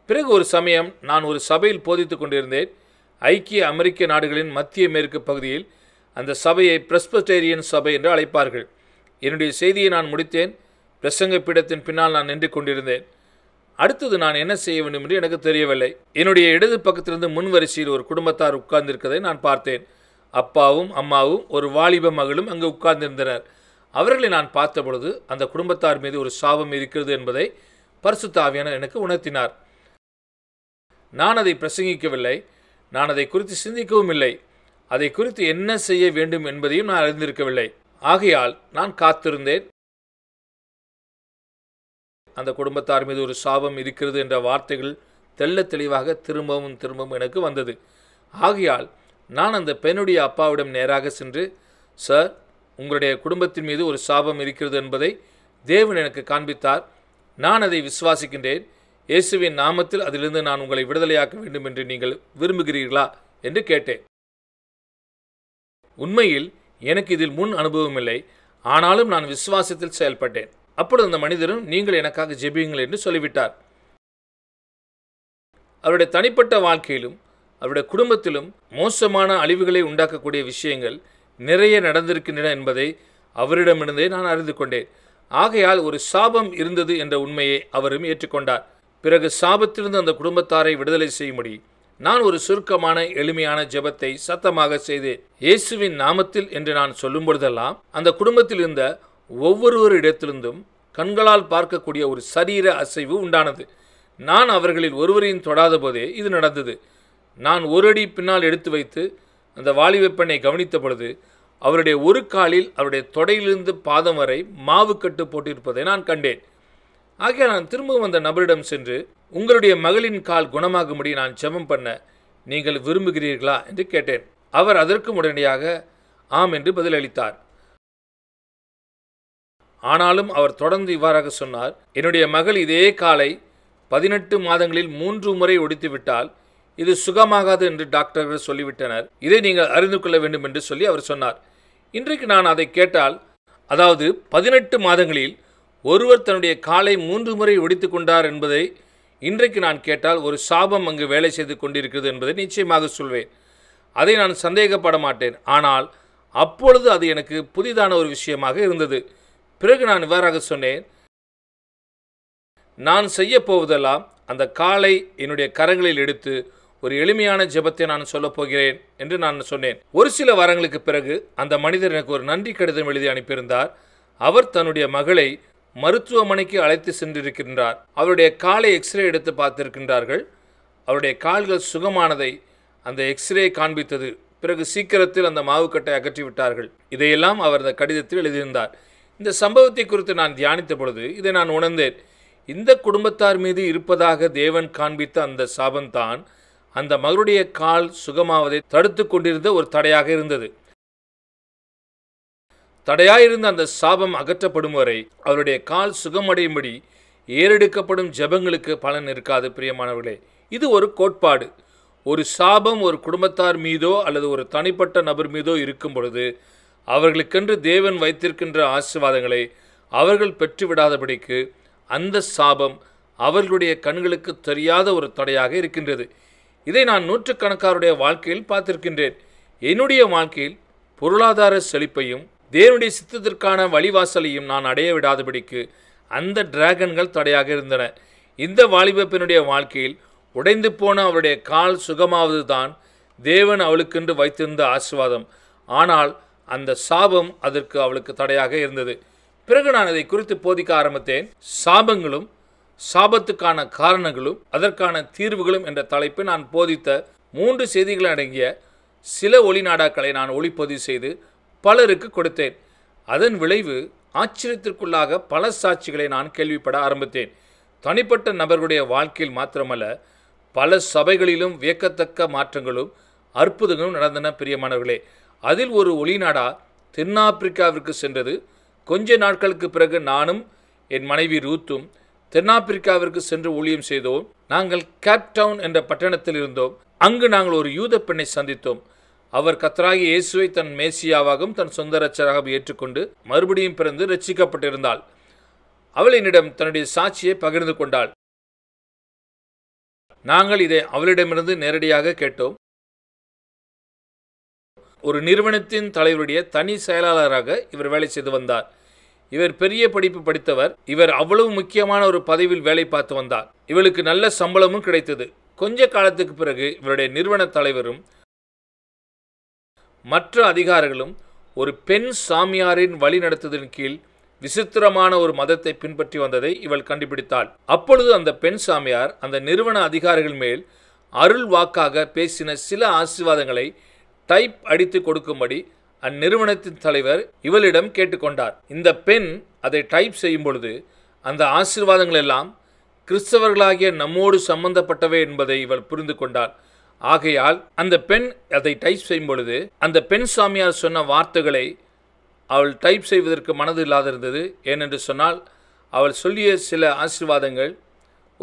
பிறகு ஒரு சமயம் நான் ஒரு சபையில் போதித்து கொண்டிருந்தேன் ஐக்கிய அமெரிக்க நாடுகளின் மத்திய மேற்கு பகுதியில் அந்த சபையை பிரஸ்பஸ்டேரியன் சபை என்று அழைப்பார்கள் என்னுடைய செய்தியை நான் முடித்தேன் பிரசங்க பீடத்தின் பின்னால் நான் நின்று கொண்டிருந்தேன் அடுத்தது நான் என்ன செய்ய வேண்டும் என்று எனக்கு தெரியவில்லை என்னுடைய இடது பக்கத்திலிருந்து முன் வரிசையில் ஒரு குடும்பத்தார் உட்கார்ந்திருக்கதை நான் பார்த்தேன் அப்பாவும் அம்மாவும் ஒரு வாலிப மகளும் அங்கு உட்கார்ந்திருந்தனர் அவர்களை நான் பார்த்த பொழுது அந்த குடும்பத்தார் மீது ஒரு சாபம் இருக்கிறது என்பதை தாவியான எனக்கு உணர்த்தினார் நான் அதை பிரசங்கிக்கவில்லை நான் அதை குறித்து சிந்திக்கவும் இல்லை அதை குறித்து என்ன செய்ய வேண்டும் என்பதையும் நான் அறிந்திருக்கவில்லை ஆகையால் நான் காத்திருந்தேன் அந்த குடும்பத்தார் மீது ஒரு சாபம் இருக்கிறது என்ற வார்த்தைகள் தெல்ல தெளிவாக திரும்பவும் திரும்பவும் எனக்கு வந்தது ஆகையால் நான் அந்த பெண்ணுடைய அப்பாவிடம் நேராக சென்று சார் உங்களுடைய குடும்பத்தின் மீது ஒரு சாபம் இருக்கிறது என்பதை தேவன் எனக்கு காண்பித்தார் நான் அதை விசுவாசிக்கின்றேன் இயேசுவின் நாமத்தில் அதிலிருந்து நான் உங்களை விடுதலையாக்க வேண்டும் என்று நீங்கள் விரும்புகிறீர்களா என்று கேட்டேன் உண்மையில் எனக்கு இதில் முன் அனுபவம் இல்லை ஆனாலும் நான் விசுவாசத்தில் செயல்பட்டேன் அப்பொழுது அந்த மனிதரும் நீங்கள் எனக்காக ஜெபியுங்கள் என்று சொல்லிவிட்டார் அவருடைய தனிப்பட்ட வாழ்க்கையிலும் அவருடைய குடும்பத்திலும் மோசமான அழிவுகளை உண்டாக்கக்கூடிய விஷயங்கள் நிறைய நடந்திருக்கின்றன என்பதை அவரிடமிருந்தே நான் அறிந்து கொண்டேன் ஆகையால் ஒரு சாபம் இருந்தது என்ற உண்மையை அவரும் ஏற்றுக்கொண்டார் பிறகு சாபத்திலிருந்து அந்த குடும்பத்தாரை விடுதலை செய்யும்படி நான் ஒரு சுருக்கமான எளிமையான ஜெபத்தை சத்தமாக செய்தேன் இயேசுவின் நாமத்தில் என்று நான் சொல்லும் பொழுதெல்லாம் அந்த குடும்பத்தில் இருந்த ஒவ்வொருவர் இடத்திலிருந்தும் கண்களால் பார்க்கக்கூடிய ஒரு சரீர அசைவு உண்டானது நான் அவர்களில் ஒருவரையும் தொடாத போதே இது நடந்தது நான் ஒரு அடி பின்னால் எடுத்து வைத்து அந்த வாலிவெப்பனை கவனித்த பொழுது அவருடைய ஒரு காலில் அவருடைய தொடையிலிருந்து பாதம் வரை மாவு கட்டு போட்டிருப்பதை நான் கண்டேன் ஆகிய நான் திரும்பவும் அந்த நபரிடம் சென்று உங்களுடைய மகளின் கால் குணமாகும்படி நான் செபம் பண்ண நீங்கள் விரும்புகிறீர்களா என்று கேட்டேன் அவர் அதற்கும் உடனடியாக ஆம் என்று பதிலளித்தார் ஆனாலும் அவர் தொடர்ந்து இவ்வாறாக சொன்னார் என்னுடைய மகள் இதே காலை பதினெட்டு மாதங்களில் மூன்று முறை ஒடித்துவிட்டால் இது சுகமாகாது என்று டாக்டர்கள் சொல்லிவிட்டனர் இதை நீங்கள் அறிந்து கொள்ள வேண்டும் என்று சொல்லி அவர் சொன்னார் இன்றைக்கு நான் அதை கேட்டால் அதாவது பதினெட்டு மாதங்களில் ஒருவர் தன்னுடைய காலை மூன்று முறை ஒடித்து கொண்டார் என்பதை இன்றைக்கு நான் கேட்டால் ஒரு சாபம் அங்கு வேலை செய்து கொண்டிருக்கிறது என்பதை நிச்சயமாக சொல்வேன் அதை நான் சந்தேகப்பட மாட்டேன் ஆனால் அப்பொழுது அது எனக்கு புதிதான ஒரு விஷயமாக இருந்தது பிறகு நான் இவ்வாறாக சொன்னேன் நான் செய்யப்போவதெல்லாம் போவதெல்லாம் அந்த காலை என்னுடைய கரங்களில் எடுத்து ஒரு எளிமையான ஜெபத்தை நான் சொல்லப் போகிறேன் என்று நான் சொன்னேன் ஒரு சில வாரங்களுக்கு பிறகு அந்த மனிதர் எனக்கு ஒரு நன்றி கடிதம் எழுதி அனுப்பியிருந்தார் அவர் தன்னுடைய மகளை மருத்துவமனைக்கு அழைத்து சென்றிருக்கின்றார் அவருடைய காலை எக்ஸ்ரே எடுத்து பார்த்திருக்கின்றார்கள் அவருடைய கால்கள் சுகமானதை அந்த எக்ஸ்ரே காண்பித்தது பிறகு சீக்கிரத்தில் அந்த மாவுக்கட்டை அகற்றிவிட்டார்கள் இதையெல்லாம் அவர் அந்த கடிதத்தில் எழுதியிருந்தார் இந்த சம்பவத்தை குறித்து நான் தியானித்த பொழுது இதை நான் உணர்ந்தேன் இந்த குடும்பத்தார் மீது இருப்பதாக தேவன் காண்பித்த அந்த சாபம்தான் அந்த மகருடைய கால் சுகமாவதை தடுத்து கொண்டிருந்த ஒரு தடையாக இருந்தது தடையாயிருந்த அந்த சாபம் அகற்றப்படும் வரை அவருடைய கால் சுகமடையும்படி ஏறெடுக்கப்படும் ஜபங்களுக்கு பலன் இருக்காது பிரியமானவர்களே இது ஒரு கோட்பாடு ஒரு சாபம் ஒரு குடும்பத்தார் மீதோ அல்லது ஒரு தனிப்பட்ட நபர் மீதோ இருக்கும் பொழுது அவர்களுக்கென்று தேவன் வைத்திருக்கின்ற ஆசிர்வாதங்களை அவர்கள் பெற்றுவிடாதபடிக்கு அந்த சாபம் அவர்களுடைய கண்களுக்கு தெரியாத ஒரு தடையாக இருக்கின்றது இதை நான் நூற்றுக்கணக்காருடைய வாழ்க்கையில் பார்த்திருக்கின்றேன் என்னுடைய வாழ்க்கையில் பொருளாதார செழிப்பையும் தேவனுடைய சித்தத்திற்கான வழிவாசலையும் நான் அடைய விடாதபடிக்கு அந்த டிராகன்கள் தடையாக இருந்தன இந்த வாலிபப்பினுடைய வாழ்க்கையில் உடைந்து போன அவருடைய கால் சுகமாவது தான் தேவன் அவளுக்கென்று வைத்திருந்த ஆசிர்வாதம் ஆனால் அந்த சாபம் அதற்கு அவளுக்கு தடையாக இருந்தது பிறகு நான் இதை குறித்து போதிக்க ஆரம்பித்தேன் சாபங்களும் சாபத்துக்கான காரணங்களும் அதற்கான தீர்வுகளும் என்ற தலைப்பை நான் போதித்த மூன்று செய்திகள் அடங்கிய சில ஒளிநாடாக்களை நான் ஒளிப்பதிவு செய்து பலருக்கு கொடுத்தேன் அதன் விளைவு ஆச்சரியத்திற்குள்ளாக பல சாட்சிகளை நான் கேள்விப்பட ஆரம்பித்தேன் தனிப்பட்ட நபர்களுடைய வாழ்க்கையில் மாத்திரமல்ல பல சபைகளிலும் வியக்கத்தக்க மாற்றங்களும் அற்புதங்களும் நடந்தன பிரியமானவர்களே அதில் ஒரு ஒளிநாடா தென்னாப்பிரிக்காவிற்கு சென்றது கொஞ்ச நாட்களுக்கு பிறகு நானும் என் மனைவி ரூத்தும் தென்னாப்பிரிக்காவிற்கு சென்று ஊழியம் செய்தோம் நாங்கள் கேப்டவுன் என்ற பட்டணத்தில் இருந்தோம் அங்கு நாங்கள் ஒரு யூத பெண்ணை சந்தித்தோம் அவர் கத்தராகி இயேசுவை தன் மேசியாவாகவும் தன் சொந்த ரச்சராகவும் ஏற்றுக்கொண்டு மறுபடியும் பிறந்து ரட்சிக்கப்பட்டிருந்தாள் அவள் என்னிடம் தன்னுடைய சாட்சியை பகிர்ந்து கொண்டாள் நாங்கள் இதை அவளிடமிருந்து நேரடியாக கேட்டோம் ஒரு நிறுவனத்தின் தலைவருடைய தனி செயலாளராக இவர் வேலை செய்து வந்தார் இவர் பெரிய படிப்பு படித்தவர் இவர் அவ்வளவு முக்கியமான ஒரு பதவியில் வேலை பார்த்து வந்தார் இவளுக்கு நல்ல சம்பளமும் கிடைத்தது கொஞ்ச காலத்துக்கு பிறகு இவருடைய நிறுவன தலைவரும் மற்ற அதிகாரிகளும் ஒரு பெண் சாமியாரின் வழி நடத்துதலின் கீழ் விசித்திரமான ஒரு மதத்தை பின்பற்றி வந்ததை இவள் கண்டுபிடித்தாள் அப்பொழுது அந்த பெண் சாமியார் அந்த நிறுவன அதிகாரிகள் மேல் அருள் வாக்காக பேசின சில ஆசிர்வாதங்களை டைப் அடித்து கொடுக்கும்படி அந்நிறுவனத்தின் தலைவர் இவளிடம் கேட்டுக்கொண்டார் இந்த பெண் அதை டைப் செய்யும் பொழுது அந்த ஆசீர்வாதங்கள் எல்லாம் கிறிஸ்தவர்களாகிய நம்மோடு சம்பந்தப்பட்டவை என்பதை இவள் புரிந்து கொண்டாள் ஆகையால் அந்த பெண் அதை டைப் செய்யும் பொழுது அந்த பெண் சாமியார் சொன்ன வார்த்தைகளை அவள் டைப் செய்வதற்கு மனது இல்லாதிருந்தது ஏனென்று சொன்னால் அவள் சொல்லிய சில ஆசீர்வாதங்கள்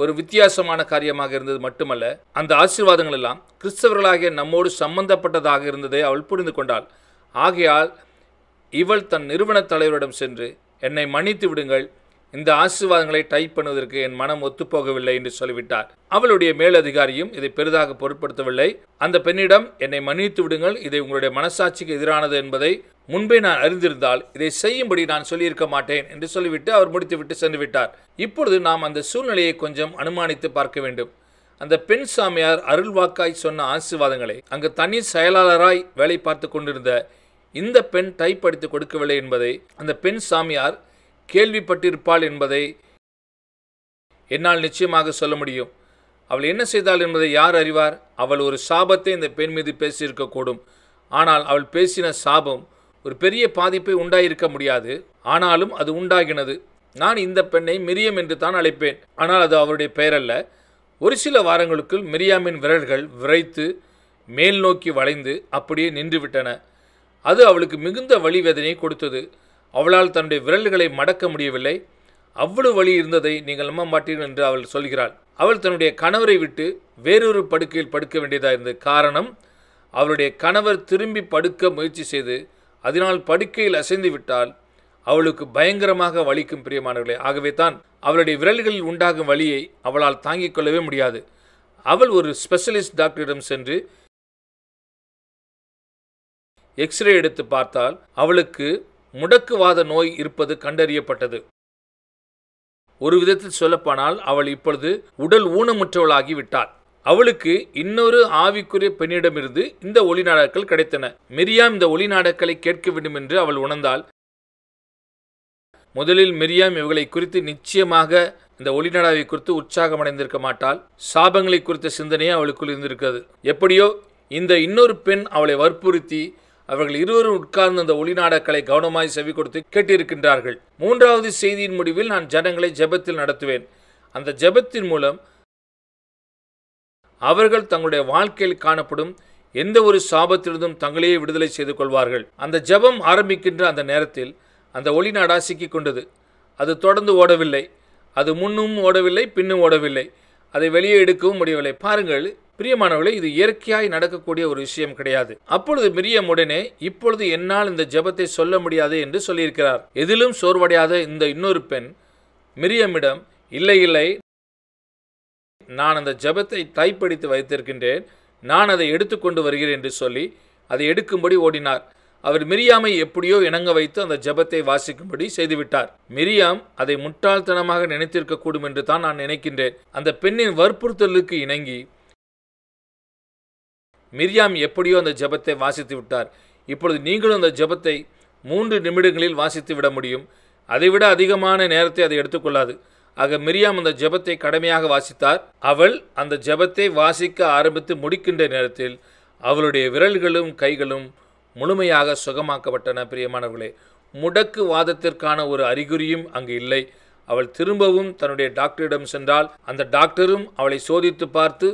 ஒரு வித்தியாசமான காரியமாக இருந்தது மட்டுமல்ல அந்த ஆசீர்வாதங்கள் எல்லாம் கிறிஸ்தவர்களாகிய நம்மோடு சம்பந்தப்பட்டதாக இருந்ததை அவள் புரிந்து கொண்டாள் ஆகையால் இவள் தன் நிறுவனத் தலைவரிடம் சென்று என்னை மன்னித்து விடுங்கள் இந்த ஆசீர்வாதங்களை டைப் பண்ணுவதற்கு என் மனம் ஒத்துப்போகவில்லை என்று சொல்லிவிட்டார் அவளுடைய மேலதிகாரியும் இதை பெரிதாக பொருட்படுத்தவில்லை அந்த பெண்ணிடம் என்னை மன்னித்து விடுங்கள் இதை உங்களுடைய மனசாட்சிக்கு எதிரானது என்பதை முன்பே நான் அறிந்திருந்தால் இதை செய்யும்படி நான் சொல்லியிருக்க மாட்டேன் என்று சொல்லிவிட்டு அவர் முடித்துவிட்டு சென்று விட்டார் இப்பொழுது நாம் அந்த சூழ்நிலையை கொஞ்சம் அனுமானித்து பார்க்க வேண்டும் அந்த பெண் சாமியார் அருள்வாக்காய் சொன்ன ஆசீர்வாதங்களை அங்கு தனி செயலாளராய் வேலை பார்த்து கொண்டிருந்த இந்த பெண் தை படித்து கொடுக்கவில்லை என்பதை அந்த பெண் சாமியார் கேள்விப்பட்டிருப்பாள் என்பதை என்னால் நிச்சயமாக சொல்ல முடியும் அவள் என்ன செய்தாள் என்பதை யார் அறிவார் அவள் ஒரு சாபத்தை இந்த பெண் மீது பேசியிருக்கக்கூடும் ஆனால் அவள் பேசின சாபம் ஒரு பெரிய பாதிப்பை உண்டாயிருக்க முடியாது ஆனாலும் அது உண்டாகினது நான் இந்த பெண்ணை மிரியம் என்று தான் அழைப்பேன் ஆனால் அது அவருடைய பெயரல்ல ஒரு சில வாரங்களுக்குள் மிரியாமின் விரல்கள் விரைத்து மேல் நோக்கி வளைந்து அப்படியே நின்றுவிட்டன அது அவளுக்கு மிகுந்த வழி வேதனையை கொடுத்தது அவளால் தன்னுடைய விரல்களை மடக்க முடியவில்லை அவ்வளவு வழி இருந்ததை நீங்கள் நம்ப மாட்டீர்கள் என்று அவள் சொல்கிறாள் அவள் தன்னுடைய கணவரை விட்டு வேறொரு படுக்கையில் படுக்க வேண்டியதாக இருந்தது காரணம் அவளுடைய கணவர் திரும்பி படுக்க முயற்சி செய்து அதனால் படுக்கையில் அசைந்து விட்டால் அவளுக்கு பயங்கரமாக வலிக்கும் பிரியமானவர்களே ஆகவே தான் அவளுடைய விரல்களில் உண்டாகும் வழியை அவளால் தாங்கிக் கொள்ளவே முடியாது அவள் ஒரு ஸ்பெஷலிஸ்ட் டாக்டரிடம் சென்று எக்ஸ்ரே எடுத்து பார்த்தால் அவளுக்கு முடக்குவாத நோய் இருப்பது கண்டறியப்பட்டது ஒரு விதத்தில் சொல்லப்போனால் அவள் இப்பொழுது உடல் ஊனமுற்றவளாகி விட்டாள் அவளுக்கு இன்னொரு ஆவிக்குரிய பெண்ணிடமிருந்து இந்த ஒளிநாடகங்கள் கிடைத்தன மிரியாம் இந்த ஒளிநாடகங்களை கேட்க வேண்டும் என்று அவள் உணர்ந்தாள் முதலில் மிரியாம் இவர்களை குறித்து நிச்சயமாக இந்த ஒளிநாடாவை குறித்து உற்சாகமடைந்திருக்க மாட்டாள் சாபங்களை குறித்த சிந்தனையே அவளுக்குள் இருந்திருக்கிறது எப்படியோ இந்த இன்னொரு பெண் அவளை வற்புறுத்தி அவர்கள் இருவரும் உட்கார்ந்து அந்த ஒளிநாடக்களை கவனமாய் செவி கொடுத்து கேட்டிருக்கின்றார்கள் மூன்றாவது செய்தியின் முடிவில் நான் ஜனங்களை ஜெபத்தில் நடத்துவேன் அந்த ஜெபத்தின் மூலம் அவர்கள் தங்களுடைய வாழ்க்கையில் காணப்படும் எந்த ஒரு சாபத்திலிருந்தும் தங்களையே விடுதலை செய்து கொள்வார்கள் அந்த ஜபம் ஆரம்பிக்கின்ற அந்த நேரத்தில் அந்த ஒளிநாடா சிக்கிக் கொண்டது அது தொடர்ந்து ஓடவில்லை அது முன்னும் ஓடவில்லை பின்னும் ஓடவில்லை அதை வெளியே எடுக்கவும் முடியவில்லை பாருங்கள் பிரியமானவர்களே இது இயற்கையாய் நடக்கக்கூடிய ஒரு விஷயம் கிடையாது அப்பொழுது மிரியம் உடனே இப்பொழுது என்னால் இந்த ஜபத்தை சொல்ல முடியாது என்று சொல்லியிருக்கிறார் எதிலும் சோர்வடையாத இந்த இன்னொரு பெண் மிரியமிடம் இல்லை இல்லை நான் அந்த ஜபத்தை தாய்ப்படித்து வைத்திருக்கின்றேன் நான் அதை எடுத்துக்கொண்டு வருகிறேன் என்று சொல்லி அதை எடுக்கும்படி ஓடினார் அவர் மிரியாமை எப்படியோ இணங்க வைத்து அந்த ஜபத்தை வாசிக்கும்படி செய்துவிட்டார் மிரியாம் அதை முட்டாள்தனமாக நினைத்திருக்கக்கூடும் என்று தான் நான் நினைக்கின்றேன் அந்த பெண்ணின் வற்புறுத்தலுக்கு இணங்கி மிரியாம் எப்படியோ அந்த ஜபத்தை வாசித்து விட்டார் இப்பொழுது நீங்களும் அந்த ஜபத்தை மூன்று நிமிடங்களில் வாசித்து விட முடியும் அதைவிட அதிகமான நேரத்தை அதை எடுத்துக்கொள்ளாது ஆக மிரியாம் அந்த ஜபத்தை கடமையாக வாசித்தார் அவள் அந்த ஜபத்தை வாசிக்க ஆரம்பித்து முடிக்கின்ற நேரத்தில் அவளுடைய விரல்களும் கைகளும் முழுமையாக சுகமாக்கப்பட்டன பிரியமானவர்களே முடக்கு வாதத்திற்கான ஒரு அறிகுறியும் அங்கு இல்லை அவள் திரும்பவும் தன்னுடைய டாக்டரிடம் சென்றால் அந்த டாக்டரும் அவளை சோதித்து பார்த்து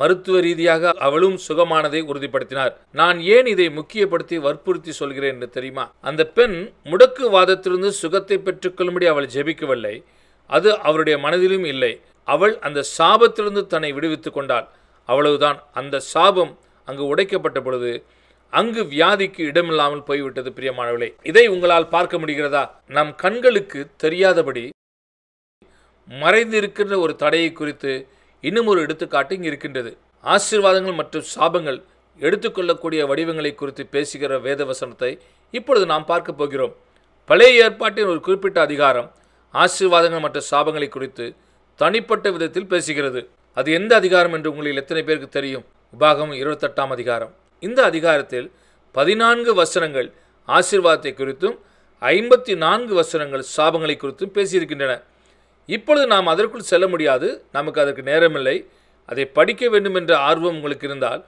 மருத்துவ ரீதியாக அவளும் சுகமானதை உறுதிப்படுத்தினார் நான் ஏன் இதை முக்கியப்படுத்தி வற்புறுத்தி சொல்கிறேன் என்று தெரியுமா அந்த பெண் முடக்கு வாதத்திலிருந்து சுகத்தை பெற்றுக்கொள்ளும்படி அவள் ஜெபிக்கவில்லை அது அவருடைய மனதிலும் இல்லை அவள் அந்த சாபத்திலிருந்து தன்னை விடுவித்து கொண்டாள் அவ்வளவுதான் அந்த சாபம் அங்கு உடைக்கப்பட்ட பொழுது அங்கு வியாதிக்கு இடமில்லாமல் போய்விட்டது பிரியமானவில்லை இதை உங்களால் பார்க்க முடிகிறதா நம் கண்களுக்கு தெரியாதபடி மறைந்திருக்கின்ற ஒரு தடையை குறித்து இன்னும் ஒரு எடுத்துக்காட்டு இங்கு இருக்கின்றது ஆசீர்வாதங்கள் மற்றும் சாபங்கள் எடுத்துக்கொள்ளக்கூடிய வடிவங்களை குறித்து பேசுகிற வேத வசனத்தை இப்பொழுது நாம் பார்க்க போகிறோம் பழைய ஏற்பாட்டின் ஒரு குறிப்பிட்ட அதிகாரம் ஆசீர்வாதங்கள் மற்றும் சாபங்களை குறித்து தனிப்பட்ட விதத்தில் பேசுகிறது அது எந்த அதிகாரம் என்று உங்களில் எத்தனை பேருக்கு தெரியும் உபாகம் இருபத்தெட்டாம் அதிகாரம் இந்த அதிகாரத்தில் பதினான்கு வசனங்கள் ஆசீர்வாதத்தை குறித்தும் ஐம்பத்தி நான்கு வசனங்கள் சாபங்களை குறித்தும் பேசியிருக்கின்றன இப்பொழுது நாம் அதற்குள் செல்ல முடியாது நமக்கு அதற்கு நேரமில்லை அதை படிக்க வேண்டும் என்ற ஆர்வம் உங்களுக்கு இருந்தால்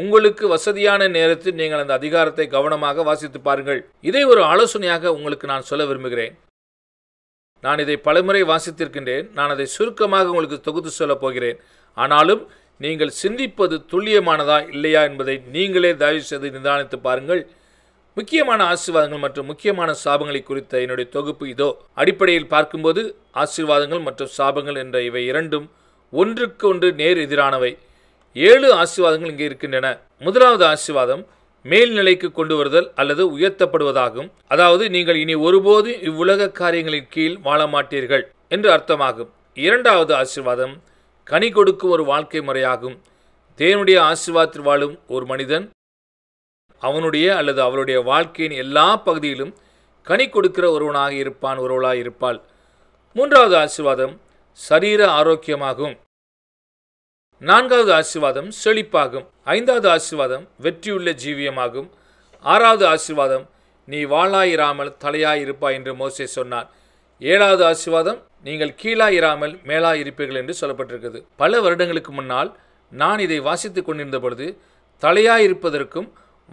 உங்களுக்கு வசதியான நேரத்தில் நீங்கள் அந்த அதிகாரத்தை கவனமாக வாசித்து பாருங்கள் இதை ஒரு ஆலோசனையாக உங்களுக்கு நான் சொல்ல விரும்புகிறேன் நான் இதை பலமுறை வாசித்திருக்கின்றேன் நான் அதை சுருக்கமாக உங்களுக்கு தொகுத்து சொல்லப் போகிறேன் ஆனாலும் நீங்கள் சிந்திப்பது துல்லியமானதா இல்லையா என்பதை நீங்களே தயவு செய்து நிதானித்து பாருங்கள் முக்கியமான ஆசீர்வாதங்கள் மற்றும் முக்கியமான சாபங்களை குறித்த என்னுடைய தொகுப்பு இதோ அடிப்படையில் பார்க்கும்போது ஆசீர்வாதங்கள் மற்றும் சாபங்கள் என்ற இவை இரண்டும் ஒன்றுக்கு ஒன்று நேர் எதிரானவை ஏழு ஆசீர்வாதங்கள் இங்கே இருக்கின்றன முதலாவது ஆசீர்வாதம் மேல்நிலைக்கு கொண்டு வருதல் அல்லது உயர்த்தப்படுவதாகும் அதாவது நீங்கள் இனி ஒருபோது இவ்வுலக காரியங்களின் கீழ் வாழ மாட்டீர்கள் என்று அர்த்தமாகும் இரண்டாவது ஆசீர்வாதம் கனி கொடுக்கும் ஒரு வாழ்க்கை முறையாகும் தேவனுடைய ஆசீர்வாதத்தில் வாழும் ஒரு மனிதன் அவனுடைய அல்லது அவளுடைய வாழ்க்கையின் எல்லா பகுதியிலும் கனி கொடுக்கிற ஒருவனாக இருப்பான் ஒருவளாக இருப்பாள் மூன்றாவது ஆசிர்வாதம் சரீர ஆரோக்கியமாகும் நான்காவது ஆசிர்வாதம் செழிப்பாகும் ஐந்தாவது ஆசிர்வாதம் வெற்றியுள்ள ஜீவியமாகும் ஆறாவது ஆசிர்வாதம் நீ வாழாயிராமல் தலையாயிருப்பாய் என்று மோசே சொன்னார் ஏழாவது ஆசிர்வாதம் நீங்கள் கீழாயிராமல் மேலாயிருப்பீர்கள் என்று சொல்லப்பட்டிருக்கிறது பல வருடங்களுக்கு முன்னால் நான் இதை வாசித்து கொண்டிருந்த பொழுது தலையாயிருப்பதற்கும்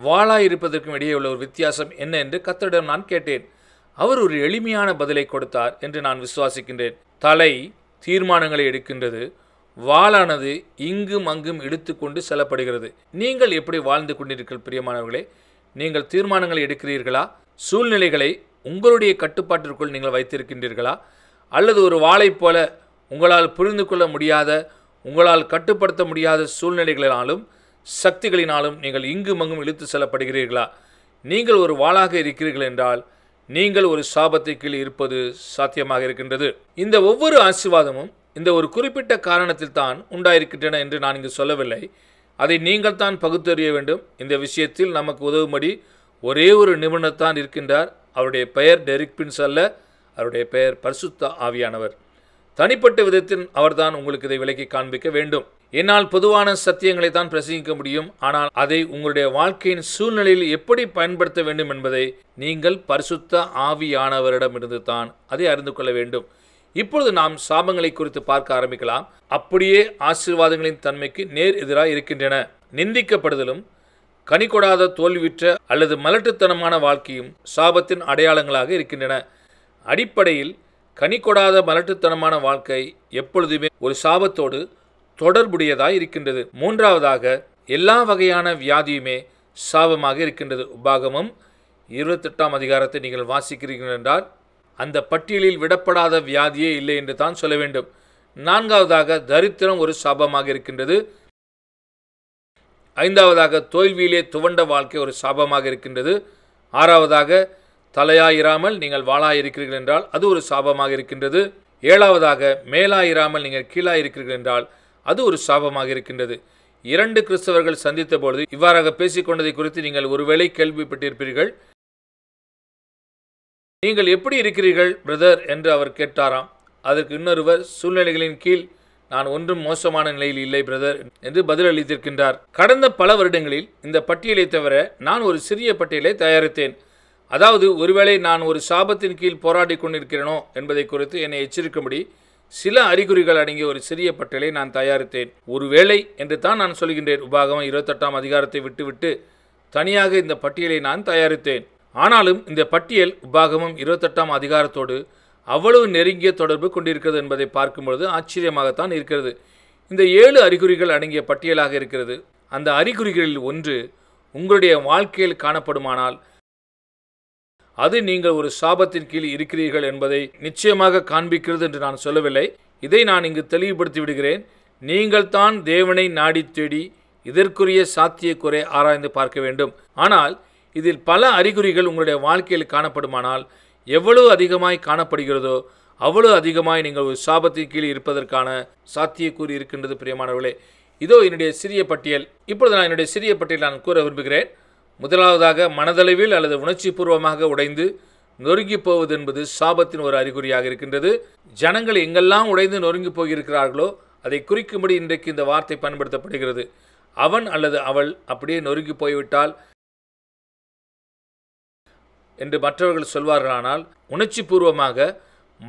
வாளாய் இருப்பதற்கும் இடையே உள்ள ஒரு வித்தியாசம் என்ன என்று கத்தரிடம் நான் கேட்டேன் அவர் ஒரு எளிமையான பதிலை கொடுத்தார் என்று நான் விசுவாசிக்கின்றேன் தலை தீர்மானங்களை எடுக்கின்றது வாளானது இங்கும் அங்கும் இழுத்துக்கொண்டு கொண்டு செல்லப்படுகிறது நீங்கள் எப்படி வாழ்ந்து கொண்டிருக்கிற பிரியமானவர்களே நீங்கள் தீர்மானங்களை எடுக்கிறீர்களா சூழ்நிலைகளை உங்களுடைய கட்டுப்பாட்டிற்குள் நீங்கள் வைத்திருக்கின்றீர்களா அல்லது ஒரு வாளை போல உங்களால் புரிந்து கொள்ள முடியாத உங்களால் கட்டுப்படுத்த முடியாத சூழ்நிலைகளினாலும் சக்திகளினாலும் நீங்கள் இங்கும் அங்கும் இழுத்து செல்லப்படுகிறீர்களா நீங்கள் ஒரு வாளாக இருக்கிறீர்கள் என்றால் நீங்கள் ஒரு சாபத்தை கீழ் இருப்பது சாத்தியமாக இருக்கின்றது இந்த ஒவ்வொரு ஆசிர்வாதமும் இந்த ஒரு குறிப்பிட்ட காரணத்தில் தான் உண்டாயிருக்கின்றன என்று நான் இங்கு சொல்லவில்லை அதை நீங்கள் தான் பகுத்தறிய வேண்டும் இந்த விஷயத்தில் நமக்கு உதவும்படி ஒரே ஒரு நிபுணர் தான் இருக்கின்றார் அவருடைய பெயர் டெரிக் பின்ஸ் அல்ல அவருடைய பெயர் பரிசுத்த ஆவியானவர் தனிப்பட்ட விதத்தில் அவர்தான் உங்களுக்கு இதை விலக்கி காண்பிக்க வேண்டும் என்னால் பொதுவான சத்தியங்களை தான் பிரசங்கிக்க முடியும் ஆனால் அதை உங்களுடைய வாழ்க்கையின் சூழ்நிலையில் எப்படி பயன்படுத்த வேண்டும் என்பதை நீங்கள் பரிசுத்த ஆவியானவரிடமிருந்து தான் அதை அறிந்து கொள்ள வேண்டும் இப்பொழுது நாம் சாபங்களை குறித்து பார்க்க ஆரம்பிக்கலாம் அப்படியே ஆசீர்வாதங்களின் தன்மைக்கு நேர் எதிராக இருக்கின்றன நிந்திக்கப்படுதலும் கனி கொடாத தோல்வியுற்ற அல்லது மலட்டுத்தனமான வாழ்க்கையும் சாபத்தின் அடையாளங்களாக இருக்கின்றன அடிப்படையில் கனி கொடாத மலட்டுத்தனமான வாழ்க்கை எப்பொழுதுமே ஒரு சாபத்தோடு தொடர்புடையதாய் இருக்கின்றது மூன்றாவதாக எல்லா வகையான வியாதியுமே சாபமாக இருக்கின்றது உபாகமம் இருபத்தெட்டாம் அதிகாரத்தை நீங்கள் வாசிக்கிறீர்கள் என்றால் அந்த பட்டியலில் விடப்படாத வியாதியே இல்லை என்று தான் சொல்ல வேண்டும் நான்காவதாக தரித்திரம் ஒரு சாபமாக இருக்கின்றது ஐந்தாவதாக தோல்வியிலே துவண்ட வாழ்க்கை ஒரு சாபமாக இருக்கின்றது ஆறாவதாக தலையாயிராமல் நீங்கள் வாளாயிருக்கிறீர்கள் என்றால் அது ஒரு சாபமாக இருக்கின்றது ஏழாவதாக மேலாயிராமல் நீங்கள் கீழாயிருக்கிறீர்கள் என்றால் அது ஒரு சாபமாக இருக்கின்றது இரண்டு கிறிஸ்தவர்கள் சந்தித்த பொழுது இவ்வாறாக பேசிக்கொண்டதை குறித்து நீங்கள் ஒருவேளை கேள்விப்பட்டிருப்பீர்கள் நீங்கள் எப்படி இருக்கிறீர்கள் பிரதர் என்று அவர் கேட்டாராம் அதற்கு இன்னொருவர் சூழ்நிலைகளின் கீழ் நான் ஒன்றும் மோசமான நிலையில் இல்லை பிரதர் என்று பதிலளித்திருக்கின்றார் கடந்த பல வருடங்களில் இந்த பட்டியலை தவிர நான் ஒரு சிறிய பட்டியலை தயாரித்தேன் அதாவது ஒருவேளை நான் ஒரு சாபத்தின் கீழ் போராடி கொண்டிருக்கிறேனோ என்பதை குறித்து என்னை எச்சரிக்கும்படி சில அறிகுறிகள் அடங்கிய ஒரு சிறிய பட்டியலை நான் தயாரித்தேன் ஒருவேளை என்று தான் நான் சொல்கின்றேன் உபாகமம் இருபத்தெட்டாம் அதிகாரத்தை விட்டுவிட்டு தனியாக இந்த பட்டியலை நான் தயாரித்தேன் ஆனாலும் இந்த பட்டியல் உபாகமம் இருபத்தெட்டாம் அதிகாரத்தோடு அவ்வளவு நெருங்கிய தொடர்பு கொண்டிருக்கிறது என்பதை பார்க்கும்பொழுது ஆச்சரியமாகத்தான் இருக்கிறது இந்த ஏழு அறிகுறிகள் அடங்கிய பட்டியலாக இருக்கிறது அந்த அறிகுறிகளில் ஒன்று உங்களுடைய வாழ்க்கையில் காணப்படுமானால் அது நீங்கள் ஒரு சாபத்தின் கீழ் இருக்கிறீர்கள் என்பதை நிச்சயமாக காண்பிக்கிறது என்று நான் சொல்லவில்லை இதை நான் இங்கு தெளிவுபடுத்தி விடுகிறேன் நீங்கள் தான் தேவனை நாடி தேடி இதற்குரிய சாத்தியக்குறை ஆராய்ந்து பார்க்க வேண்டும் ஆனால் இதில் பல அறிகுறிகள் உங்களுடைய வாழ்க்கையில் காணப்படுமானால் எவ்வளவு அதிகமாய் காணப்படுகிறதோ அவ்வளவு அதிகமாய் நீங்கள் ஒரு சாபத்தின் கீழ் இருப்பதற்கான சாத்தியக்கூறு இருக்கின்றது பிரியமானவர்களே இதோ என்னுடைய சிறிய பட்டியல் இப்பொழுது நான் என்னுடைய சிறிய பட்டியல் நான் கூற விரும்புகிறேன் முதலாவதாக மனதளவில் அல்லது உணர்ச்சி பூர்வமாக உடைந்து நொறுங்கி போவது என்பது சாபத்தின் ஒரு அறிகுறியாக இருக்கின்றது ஜனங்கள் எங்கெல்லாம் உடைந்து நொறுங்கி போயிருக்கிறார்களோ அதை குறிக்கும்படி இன்றைக்கு இந்த வார்த்தை பயன்படுத்தப்படுகிறது அவன் அல்லது அவள் அப்படியே நொறுங்கி போய்விட்டால் என்று மற்றவர்கள் சொல்வார்களானால் உணர்ச்சி பூர்வமாக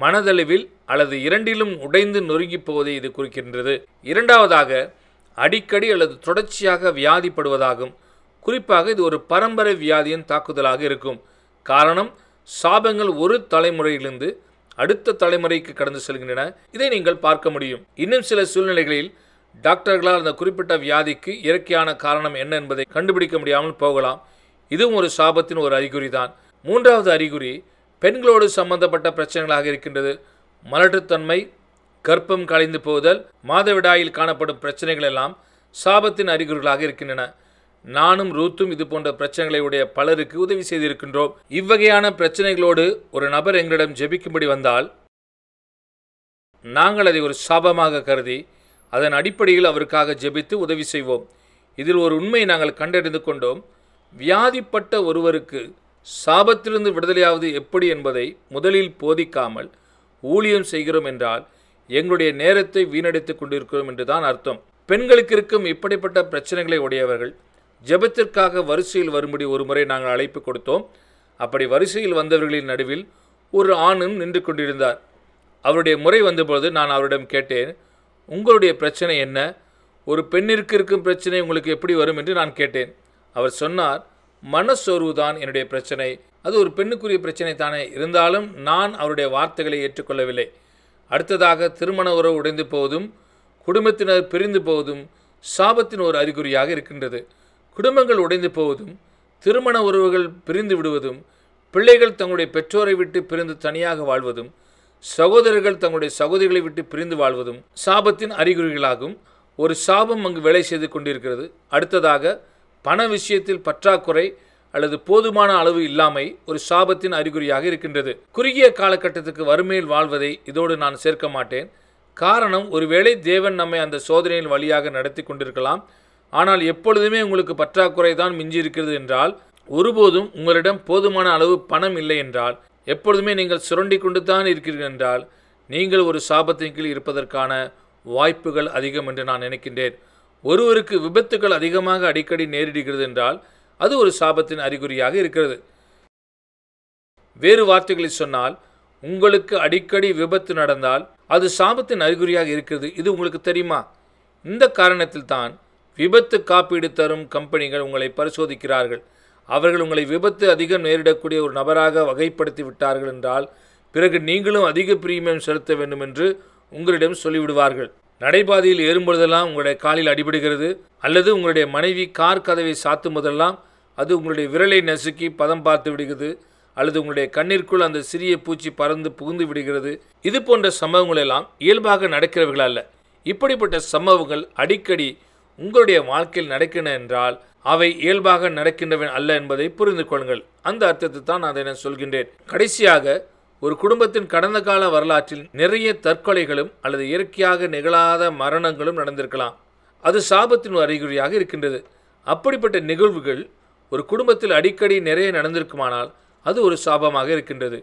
மனதளவில் அல்லது இரண்டிலும் உடைந்து நொறுங்கி போவதை இது குறிக்கின்றது இரண்டாவதாக அடிக்கடி அல்லது தொடர்ச்சியாக வியாதிப்படுவதாகும் குறிப்பாக இது ஒரு பரம்பரை வியாதியின் தாக்குதலாக இருக்கும் காரணம் சாபங்கள் ஒரு தலைமுறையிலிருந்து அடுத்த தலைமுறைக்கு கடந்து செல்கின்றன இதை நீங்கள் பார்க்க முடியும் இன்னும் சில சூழ்நிலைகளில் டாக்டர்களால் அந்த குறிப்பிட்ட வியாதிக்கு இயற்கையான காரணம் என்ன என்பதை கண்டுபிடிக்க முடியாமல் போகலாம் இதுவும் ஒரு சாபத்தின் ஒரு அறிகுறி தான் மூன்றாவது அறிகுறி பெண்களோடு சம்பந்தப்பட்ட பிரச்சனைகளாக இருக்கின்றது மலட்டுத்தன்மை கர்ப்பம் கலைந்து போதல் மாதவிடாயில் காணப்படும் பிரச்சனைகள் எல்லாம் சாபத்தின் அறிகுறிகளாக இருக்கின்றன நானும் ரூத்தும் இது போன்ற பிரச்சனைகளை உடைய பலருக்கு உதவி செய்திருக்கின்றோம் இவ்வகையான பிரச்சனைகளோடு ஒரு நபர் எங்களிடம் ஜெபிக்கும்படி வந்தால் நாங்கள் அதை ஒரு சாபமாக கருதி அதன் அடிப்படையில் அவருக்காக ஜெபித்து உதவி செய்வோம் இதில் ஒரு உண்மையை நாங்கள் கண்டறிந்து கொண்டோம் வியாதிப்பட்ட ஒருவருக்கு சாபத்திலிருந்து விடுதலையாவது எப்படி என்பதை முதலில் போதிக்காமல் ஊழியம் செய்கிறோம் என்றால் எங்களுடைய நேரத்தை வீணடித்துக் கொண்டிருக்கிறோம் என்று தான் அர்த்தம் பெண்களுக்கு இருக்கும் இப்படிப்பட்ட பிரச்சனைகளை உடையவர்கள் ஜெபத்திற்காக வரிசையில் வரும்படி ஒரு முறை நாங்கள் அழைப்பு கொடுத்தோம் அப்படி வரிசையில் வந்தவர்களின் நடுவில் ஒரு ஆணும் நின்று கொண்டிருந்தார் அவருடைய முறை வந்தபோது நான் அவரிடம் கேட்டேன் உங்களுடைய பிரச்சனை என்ன ஒரு பெண்ணிற்கு இருக்கும் பிரச்சனை உங்களுக்கு எப்படி வரும் என்று நான் கேட்டேன் அவர் சொன்னார் மனசோர்வு தான் என்னுடைய பிரச்சனை அது ஒரு பெண்ணுக்குரிய பிரச்சனை தானே இருந்தாலும் நான் அவருடைய வார்த்தைகளை ஏற்றுக்கொள்ளவில்லை அடுத்ததாக திருமண உறவு உடைந்து போவதும் குடும்பத்தினர் பிரிந்து போவதும் சாபத்தின் ஒரு அறிகுறியாக இருக்கின்றது குடும்பங்கள் உடைந்து போவதும் திருமண உறவுகள் பிரிந்து விடுவதும் பிள்ளைகள் தங்களுடைய பெற்றோரை விட்டு பிரிந்து தனியாக வாழ்வதும் சகோதரர்கள் தங்களுடைய சகோதரிகளை விட்டு பிரிந்து வாழ்வதும் சாபத்தின் அறிகுறிகளாகும் ஒரு சாபம் அங்கு வேலை செய்து கொண்டிருக்கிறது அடுத்ததாக பண விஷயத்தில் பற்றாக்குறை அல்லது போதுமான அளவு இல்லாமை ஒரு சாபத்தின் அறிகுறியாக இருக்கின்றது குறுகிய காலகட்டத்துக்கு வறுமையில் வாழ்வதை இதோடு நான் சேர்க்க மாட்டேன் காரணம் ஒருவேளை தேவன் நம்மை அந்த சோதனையின் வழியாக நடத்தி கொண்டிருக்கலாம் ஆனால் எப்பொழுதுமே உங்களுக்கு பற்றாக்குறை தான் மிஞ்சி இருக்கிறது என்றால் ஒருபோதும் உங்களிடம் போதுமான அளவு பணம் இல்லை என்றால் எப்பொழுதுமே நீங்கள் சுரண்டி கொண்டு தான் இருக்கிறீர்கள் என்றால் நீங்கள் ஒரு சாபத்தின் கீழ் இருப்பதற்கான வாய்ப்புகள் அதிகம் என்று நான் நினைக்கின்றேன் ஒருவருக்கு விபத்துகள் அதிகமாக அடிக்கடி நேரிடுகிறது என்றால் அது ஒரு சாபத்தின் அறிகுறியாக இருக்கிறது வேறு வார்த்தைகளில் சொன்னால் உங்களுக்கு அடிக்கடி விபத்து நடந்தால் அது சாபத்தின் அறிகுறியாக இருக்கிறது இது உங்களுக்கு தெரியுமா இந்த காரணத்தில் தான் விபத்து காப்பீடு தரும் கம்பெனிகள் உங்களை பரிசோதிக்கிறார்கள் அவர்கள் உங்களை விபத்து அதிகம் நேரிடக்கூடிய ஒரு நபராக வகைப்படுத்தி விட்டார்கள் என்றால் பிறகு நீங்களும் அதிக பிரீமியம் செலுத்த வேண்டும் என்று உங்களிடம் சொல்லிவிடுவார்கள் நடைபாதையில் ஏறும்பொழுதெல்லாம் உங்களுடைய காலில் அடிபடுகிறது அல்லது உங்களுடைய மனைவி கார் கதவை சாத்தும் போதெல்லாம் அது உங்களுடைய விரலை நசுக்கி பதம் பார்த்து விடுகிறது அல்லது உங்களுடைய கண்ணிற்குள் அந்த சிறிய பூச்சி பறந்து புகுந்து விடுகிறது இது போன்ற சம்பவங்கள் எல்லாம் இயல்பாக நடக்கிறவர்கள் அல்ல இப்படிப்பட்ட சம்பவங்கள் அடிக்கடி உங்களுடைய வாழ்க்கையில் நடக்கின என்றால் அவை இயல்பாக நடக்கின்றவன் அல்ல என்பதை புரிந்து கொள்ளுங்கள் அந்த அர்த்தத்தை தான் நான் என சொல்கின்றேன் கடைசியாக ஒரு குடும்பத்தின் கடந்த கால வரலாற்றில் நிறைய தற்கொலைகளும் அல்லது இயற்கையாக நிகழாத மரணங்களும் நடந்திருக்கலாம் அது சாபத்தின் அறிகுறியாக இருக்கின்றது அப்படிப்பட்ட நிகழ்வுகள் ஒரு குடும்பத்தில் அடிக்கடி நிறைய நடந்திருக்குமானால் அது ஒரு சாபமாக இருக்கின்றது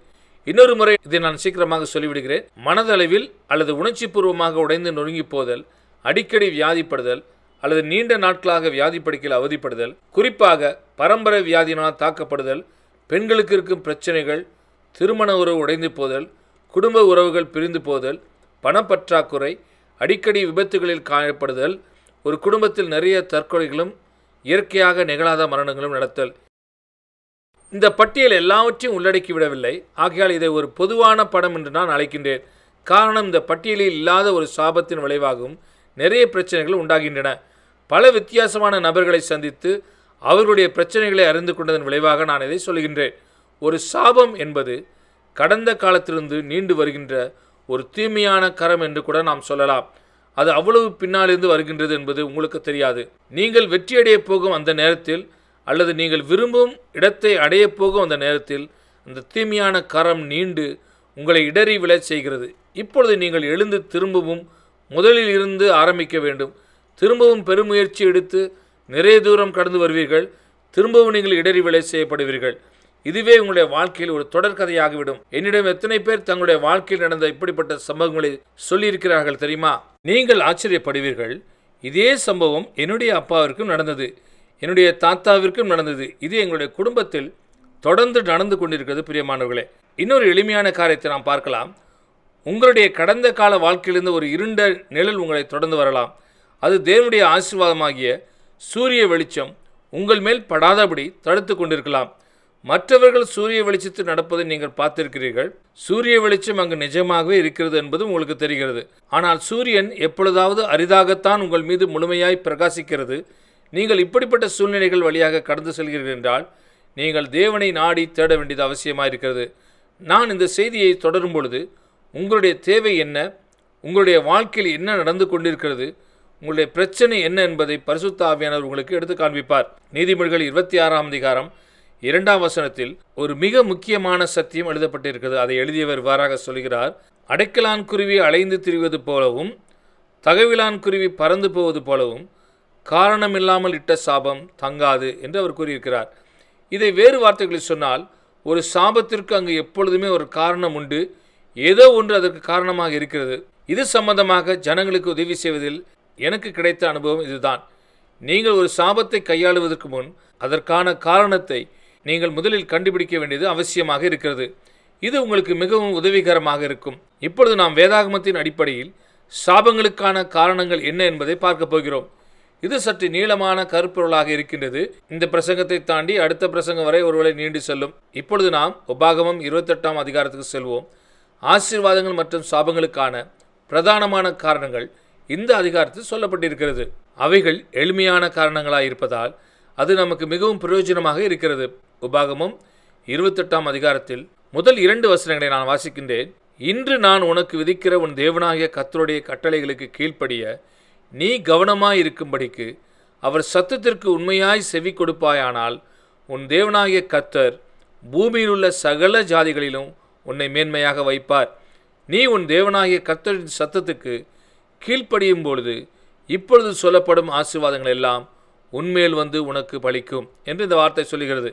இன்னொரு முறை இதை நான் சீக்கிரமாக சொல்லிவிடுகிறேன் மனதளவில் அல்லது உணர்ச்சி பூர்வமாக உடைந்து நொறுங்கி போதல் அடிக்கடி வியாதிப்படுதல் அல்லது நீண்ட நாட்களாக வியாதி படுக்கையில் அவதிப்படுதல் குறிப்பாக பரம்பரை வியாதியினால் தாக்கப்படுதல் பெண்களுக்கு இருக்கும் பிரச்சனைகள் திருமண உறவு உடைந்து போதல் குடும்ப உறவுகள் பிரிந்து போதல் பணப்பற்றாக்குறை அடிக்கடி விபத்துகளில் காயப்படுதல் ஒரு குடும்பத்தில் நிறைய தற்கொலைகளும் இயற்கையாக நிகழாத மரணங்களும் நடத்தல் இந்த பட்டியல் எல்லாவற்றையும் உள்ளடக்கி விடவில்லை ஆகையால் இதை ஒரு பொதுவான படம் என்று நான் அழைக்கின்றேன் காரணம் இந்த பட்டியலில் இல்லாத ஒரு சாபத்தின் விளைவாகவும் நிறைய பிரச்சனைகள் உண்டாகின்றன பல வித்தியாசமான நபர்களை சந்தித்து அவர்களுடைய பிரச்சனைகளை அறிந்து கொண்டதன் விளைவாக நான் இதை சொல்கின்றேன் ஒரு சாபம் என்பது கடந்த காலத்திலிருந்து நீண்டு வருகின்ற ஒரு தூய்மையான கரம் என்று கூட நாம் சொல்லலாம் அது அவ்வளவு பின்னாலிருந்து வருகின்றது என்பது உங்களுக்கு தெரியாது நீங்கள் வெற்றியடைய போகும் அந்த நேரத்தில் அல்லது நீங்கள் விரும்பும் இடத்தை அடையப் போகும் அந்த நேரத்தில் அந்த தீமையான கரம் நீண்டு உங்களை இடறி விழச் செய்கிறது இப்பொழுது நீங்கள் எழுந்து திரும்பவும் முதலில் இருந்து ஆரம்பிக்க வேண்டும் திரும்பவும் பெருமுயற்சி எடுத்து நிறைய தூரம் கடந்து வருவீர்கள் திரும்பவும் நீங்கள் இடறி விலை செய்யப்படுவீர்கள் இதுவே உங்களுடைய வாழ்க்கையில் ஒரு தொடர்கதையாகிவிடும் என்னிடம் எத்தனை பேர் தங்களுடைய வாழ்க்கையில் நடந்த இப்படிப்பட்ட சம்பவங்களை சொல்லியிருக்கிறார்கள் தெரியுமா நீங்கள் ஆச்சரியப்படுவீர்கள் இதே சம்பவம் என்னுடைய அப்பாவிற்கும் நடந்தது என்னுடைய தாத்தாவிற்கும் நடந்தது இது எங்களுடைய குடும்பத்தில் தொடர்ந்து நடந்து கொண்டிருக்கிறது பிரியமானவர்களே இன்னொரு எளிமையான காரியத்தை நாம் பார்க்கலாம் உங்களுடைய கடந்த கால வாழ்க்கையிலிருந்து ஒரு இருண்ட நிழல் உங்களை தொடர்ந்து வரலாம் அது தேவனுடைய ஆசீர்வாதமாகிய சூரிய வெளிச்சம் உங்கள் மேல் படாதபடி தடுத்து கொண்டிருக்கலாம் மற்றவர்கள் சூரிய வெளிச்சத்தில் நடப்பதை நீங்கள் பார்த்திருக்கிறீர்கள் சூரிய வெளிச்சம் அங்கு நிஜமாகவே இருக்கிறது என்பது உங்களுக்கு தெரிகிறது ஆனால் சூரியன் எப்பொழுதாவது அரிதாகத்தான் உங்கள் மீது முழுமையாய் பிரகாசிக்கிறது நீங்கள் இப்படிப்பட்ட சூழ்நிலைகள் வழியாக கடந்து செல்கிறீர்கள் என்றால் நீங்கள் தேவனை நாடி தேட வேண்டியது அவசியமாக இருக்கிறது நான் இந்த செய்தியை தொடரும் பொழுது உங்களுடைய தேவை என்ன உங்களுடைய வாழ்க்கையில் என்ன நடந்து கொண்டிருக்கிறது உங்களுடைய பிரச்சனை என்ன என்பதை பரிசுத்த ஆவியானவர் உங்களுக்கு எடுத்து காண்பிப்பார் நீதிமொழிகள் இருபத்தி ஆறாம் அதிகாரம் இரண்டாம் வசனத்தில் ஒரு மிக முக்கியமான சத்தியம் எழுதப்பட்டிருக்கிறது அதை எழுதியவர் இவ்வாறாக சொல்கிறார் அடைக்கலான் குருவி அலைந்து திரிவது போலவும் தகவிலான் குருவி பறந்து போவது போலவும் காரணமில்லாமல் இட்ட சாபம் தங்காது என்று அவர் கூறியிருக்கிறார் இதை வேறு வார்த்தைகளில் சொன்னால் ஒரு சாபத்திற்கு அங்கு எப்பொழுதுமே ஒரு காரணம் உண்டு ஏதோ ஒன்று அதற்கு காரணமாக இருக்கிறது இது சம்பந்தமாக ஜனங்களுக்கு உதவி செய்வதில் எனக்கு கிடைத்த அனுபவம் இதுதான் நீங்கள் ஒரு சாபத்தை கையாளுவதற்கு முன் அதற்கான காரணத்தை நீங்கள் முதலில் கண்டுபிடிக்க வேண்டியது அவசியமாக இருக்கிறது இது உங்களுக்கு மிகவும் உதவிகரமாக இருக்கும் இப்பொழுது நாம் வேதாகமத்தின் அடிப்படையில் சாபங்களுக்கான காரணங்கள் என்ன என்பதை பார்க்கப் போகிறோம் இது சற்று நீளமான கருப்பொருளாக இருக்கின்றது இந்த பிரசங்கத்தை தாண்டி அடுத்த பிரசங்கம் வரை ஒருவேளை நீண்டு செல்லும் இப்பொழுது நாம் உபாகமம் இருபத்தெட்டாம் அதிகாரத்துக்கு செல்வோம் ஆசீர்வாதங்கள் மற்றும் சாபங்களுக்கான பிரதானமான காரணங்கள் இந்த அதிகாரத்தில் சொல்லப்பட்டிருக்கிறது அவைகள் எளிமையான காரணங்களாக இருப்பதால் அது நமக்கு மிகவும் பிரயோஜனமாக இருக்கிறது உபாகமும் இருபத்தெட்டாம் அதிகாரத்தில் முதல் இரண்டு வசனங்களை நான் வாசிக்கின்றேன் இன்று நான் உனக்கு விதிக்கிற உன் தேவனாகிய கத்தருடைய கட்டளைகளுக்கு கீழ்ப்படிய நீ கவனமாய் இருக்கும்படிக்கு அவர் சத்தத்திற்கு உண்மையாய் செவி கொடுப்பாயானால் உன் தேவனாகிய கத்தர் பூமியில் உள்ள சகல ஜாதிகளிலும் உன்னை மேன்மையாக வைப்பார் நீ உன் தேவனாகிய கத்தரின் சத்தத்துக்கு கீழ்ப்படியும் பொழுது இப்பொழுது சொல்லப்படும் ஆசீர்வாதங்கள் எல்லாம் உண்மையில் வந்து உனக்கு பலிக்கும் என்று இந்த வார்த்தை சொல்லுகிறது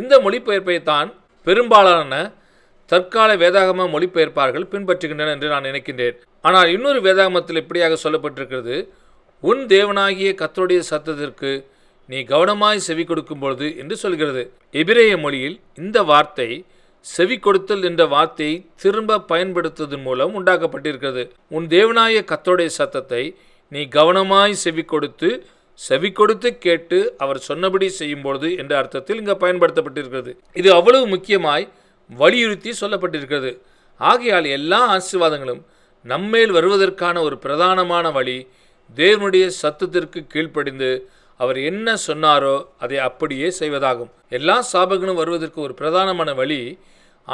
இந்த மொழிபெயர்ப்பை தான் பெரும்பாலான தற்கால வேதாகம மொழிபெயர்ப்பார்கள் பின்பற்றுகின்றன என்று நான் நினைக்கின்றேன் ஆனால் இன்னொரு வேதாகமத்தில் இப்படியாக சொல்லப்பட்டிருக்கிறது உன் தேவனாகிய கத்தருடைய சத்தத்திற்கு நீ கவனமாய் செவி கொடுக்கும் பொழுது என்று சொல்கிறது எபிரேய மொழியில் இந்த வார்த்தை செவி கொடுத்தல் என்ற வார்த்தையை திரும்ப பயன்படுத்துவதன் மூலம் உண்டாக்கப்பட்டிருக்கிறது உன் தேவனாய கத்தோடைய சத்தத்தை நீ கவனமாய் செவி கொடுத்து செவி கொடுத்து கேட்டு அவர் சொன்னபடி செய்யும்பொழுது என்ற அர்த்தத்தில் இங்கே பயன்படுத்தப்பட்டிருக்கிறது இது அவ்வளவு முக்கியமாய் வலியுறுத்தி சொல்லப்பட்டிருக்கிறது ஆகையால் எல்லா ஆசீர்வாதங்களும் நம்மேல் வருவதற்கான ஒரு பிரதானமான வழி தேவனுடைய சத்தத்திற்கு கீழ்ப்படிந்து அவர் என்ன சொன்னாரோ அதை அப்படியே செய்வதாகும் எல்லா சாபகனும் வருவதற்கு ஒரு பிரதானமான வழி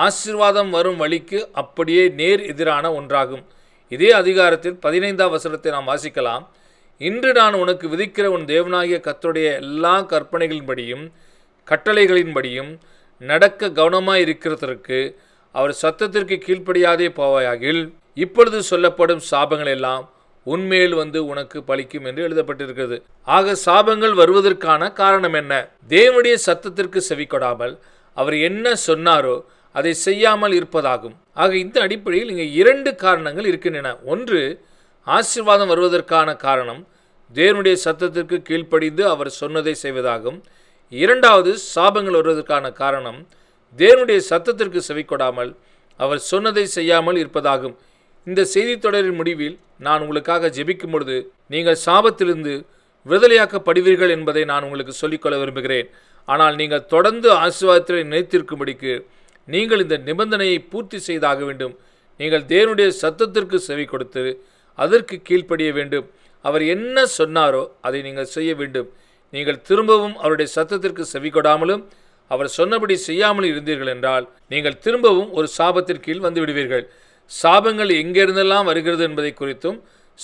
ஆசிர்வாதம் வரும் வழிக்கு அப்படியே நேர் எதிரான ஒன்றாகும் இதே அதிகாரத்தில் பதினைந்தாம் வசனத்தை நாம் வாசிக்கலாம் இன்று நான் உனக்கு விதிக்கிற உன் தேவனாகிய கத்துடைய எல்லா கற்பனைகளின்படியும் கட்டளைகளின்படியும் நடக்க கவனமாக இருக்கிறதற்கு அவர் சத்தத்திற்கு கீழ்ப்படியாதே போவாயாகில் இப்பொழுது சொல்லப்படும் சாபங்கள் எல்லாம் உன்மேல் வந்து உனக்கு பலிக்கும் என்று எழுதப்பட்டிருக்கிறது ஆக சாபங்கள் வருவதற்கான காரணம் என்ன தேவனுடைய சத்தத்திற்கு செவிக்கொடாமல் அவர் என்ன சொன்னாரோ அதை செய்யாமல் இருப்பதாகும் ஆக இந்த அடிப்படையில் இங்கே இரண்டு காரணங்கள் இருக்கின்றன ஒன்று ஆசிர்வாதம் வருவதற்கான காரணம் தேவனுடைய சத்தத்திற்கு கீழ்ப்படிந்து அவர் சொன்னதை செய்வதாகும் இரண்டாவது சாபங்கள் வருவதற்கான காரணம் தேவனுடைய சத்தத்திற்கு செவிக்கொடாமல் அவர் சொன்னதை செய்யாமல் இருப்பதாகும் இந்த செய்தி தொடரின் முடிவில் நான் உங்களுக்காக ஜெபிக்கும் பொழுது நீங்கள் சாபத்திலிருந்து விடுதலையாக்கப்படுவீர்கள் என்பதை நான் உங்களுக்கு சொல்லிக்கொள்ள விரும்புகிறேன் ஆனால் நீங்கள் தொடர்ந்து ஆசீர்வாதத்தை நினைத்திருக்கும்படிக்கு நீங்கள் இந்த நிபந்தனையை பூர்த்தி செய்தாக வேண்டும் நீங்கள் தேவனுடைய சத்தத்திற்கு செவி கொடுத்து அதற்கு கீழ்ப்படிய வேண்டும் அவர் என்ன சொன்னாரோ அதை நீங்கள் செய்ய வேண்டும் நீங்கள் திரும்பவும் அவருடைய சத்தத்திற்கு செவி கொடாமலும் அவர் சொன்னபடி செய்யாமல் இருந்தீர்கள் என்றால் நீங்கள் திரும்பவும் ஒரு சாபத்தின் கீழ் வந்து விடுவீர்கள் சாபங்கள் எங்கிருந்தெல்லாம் வருகிறது என்பதை குறித்தும்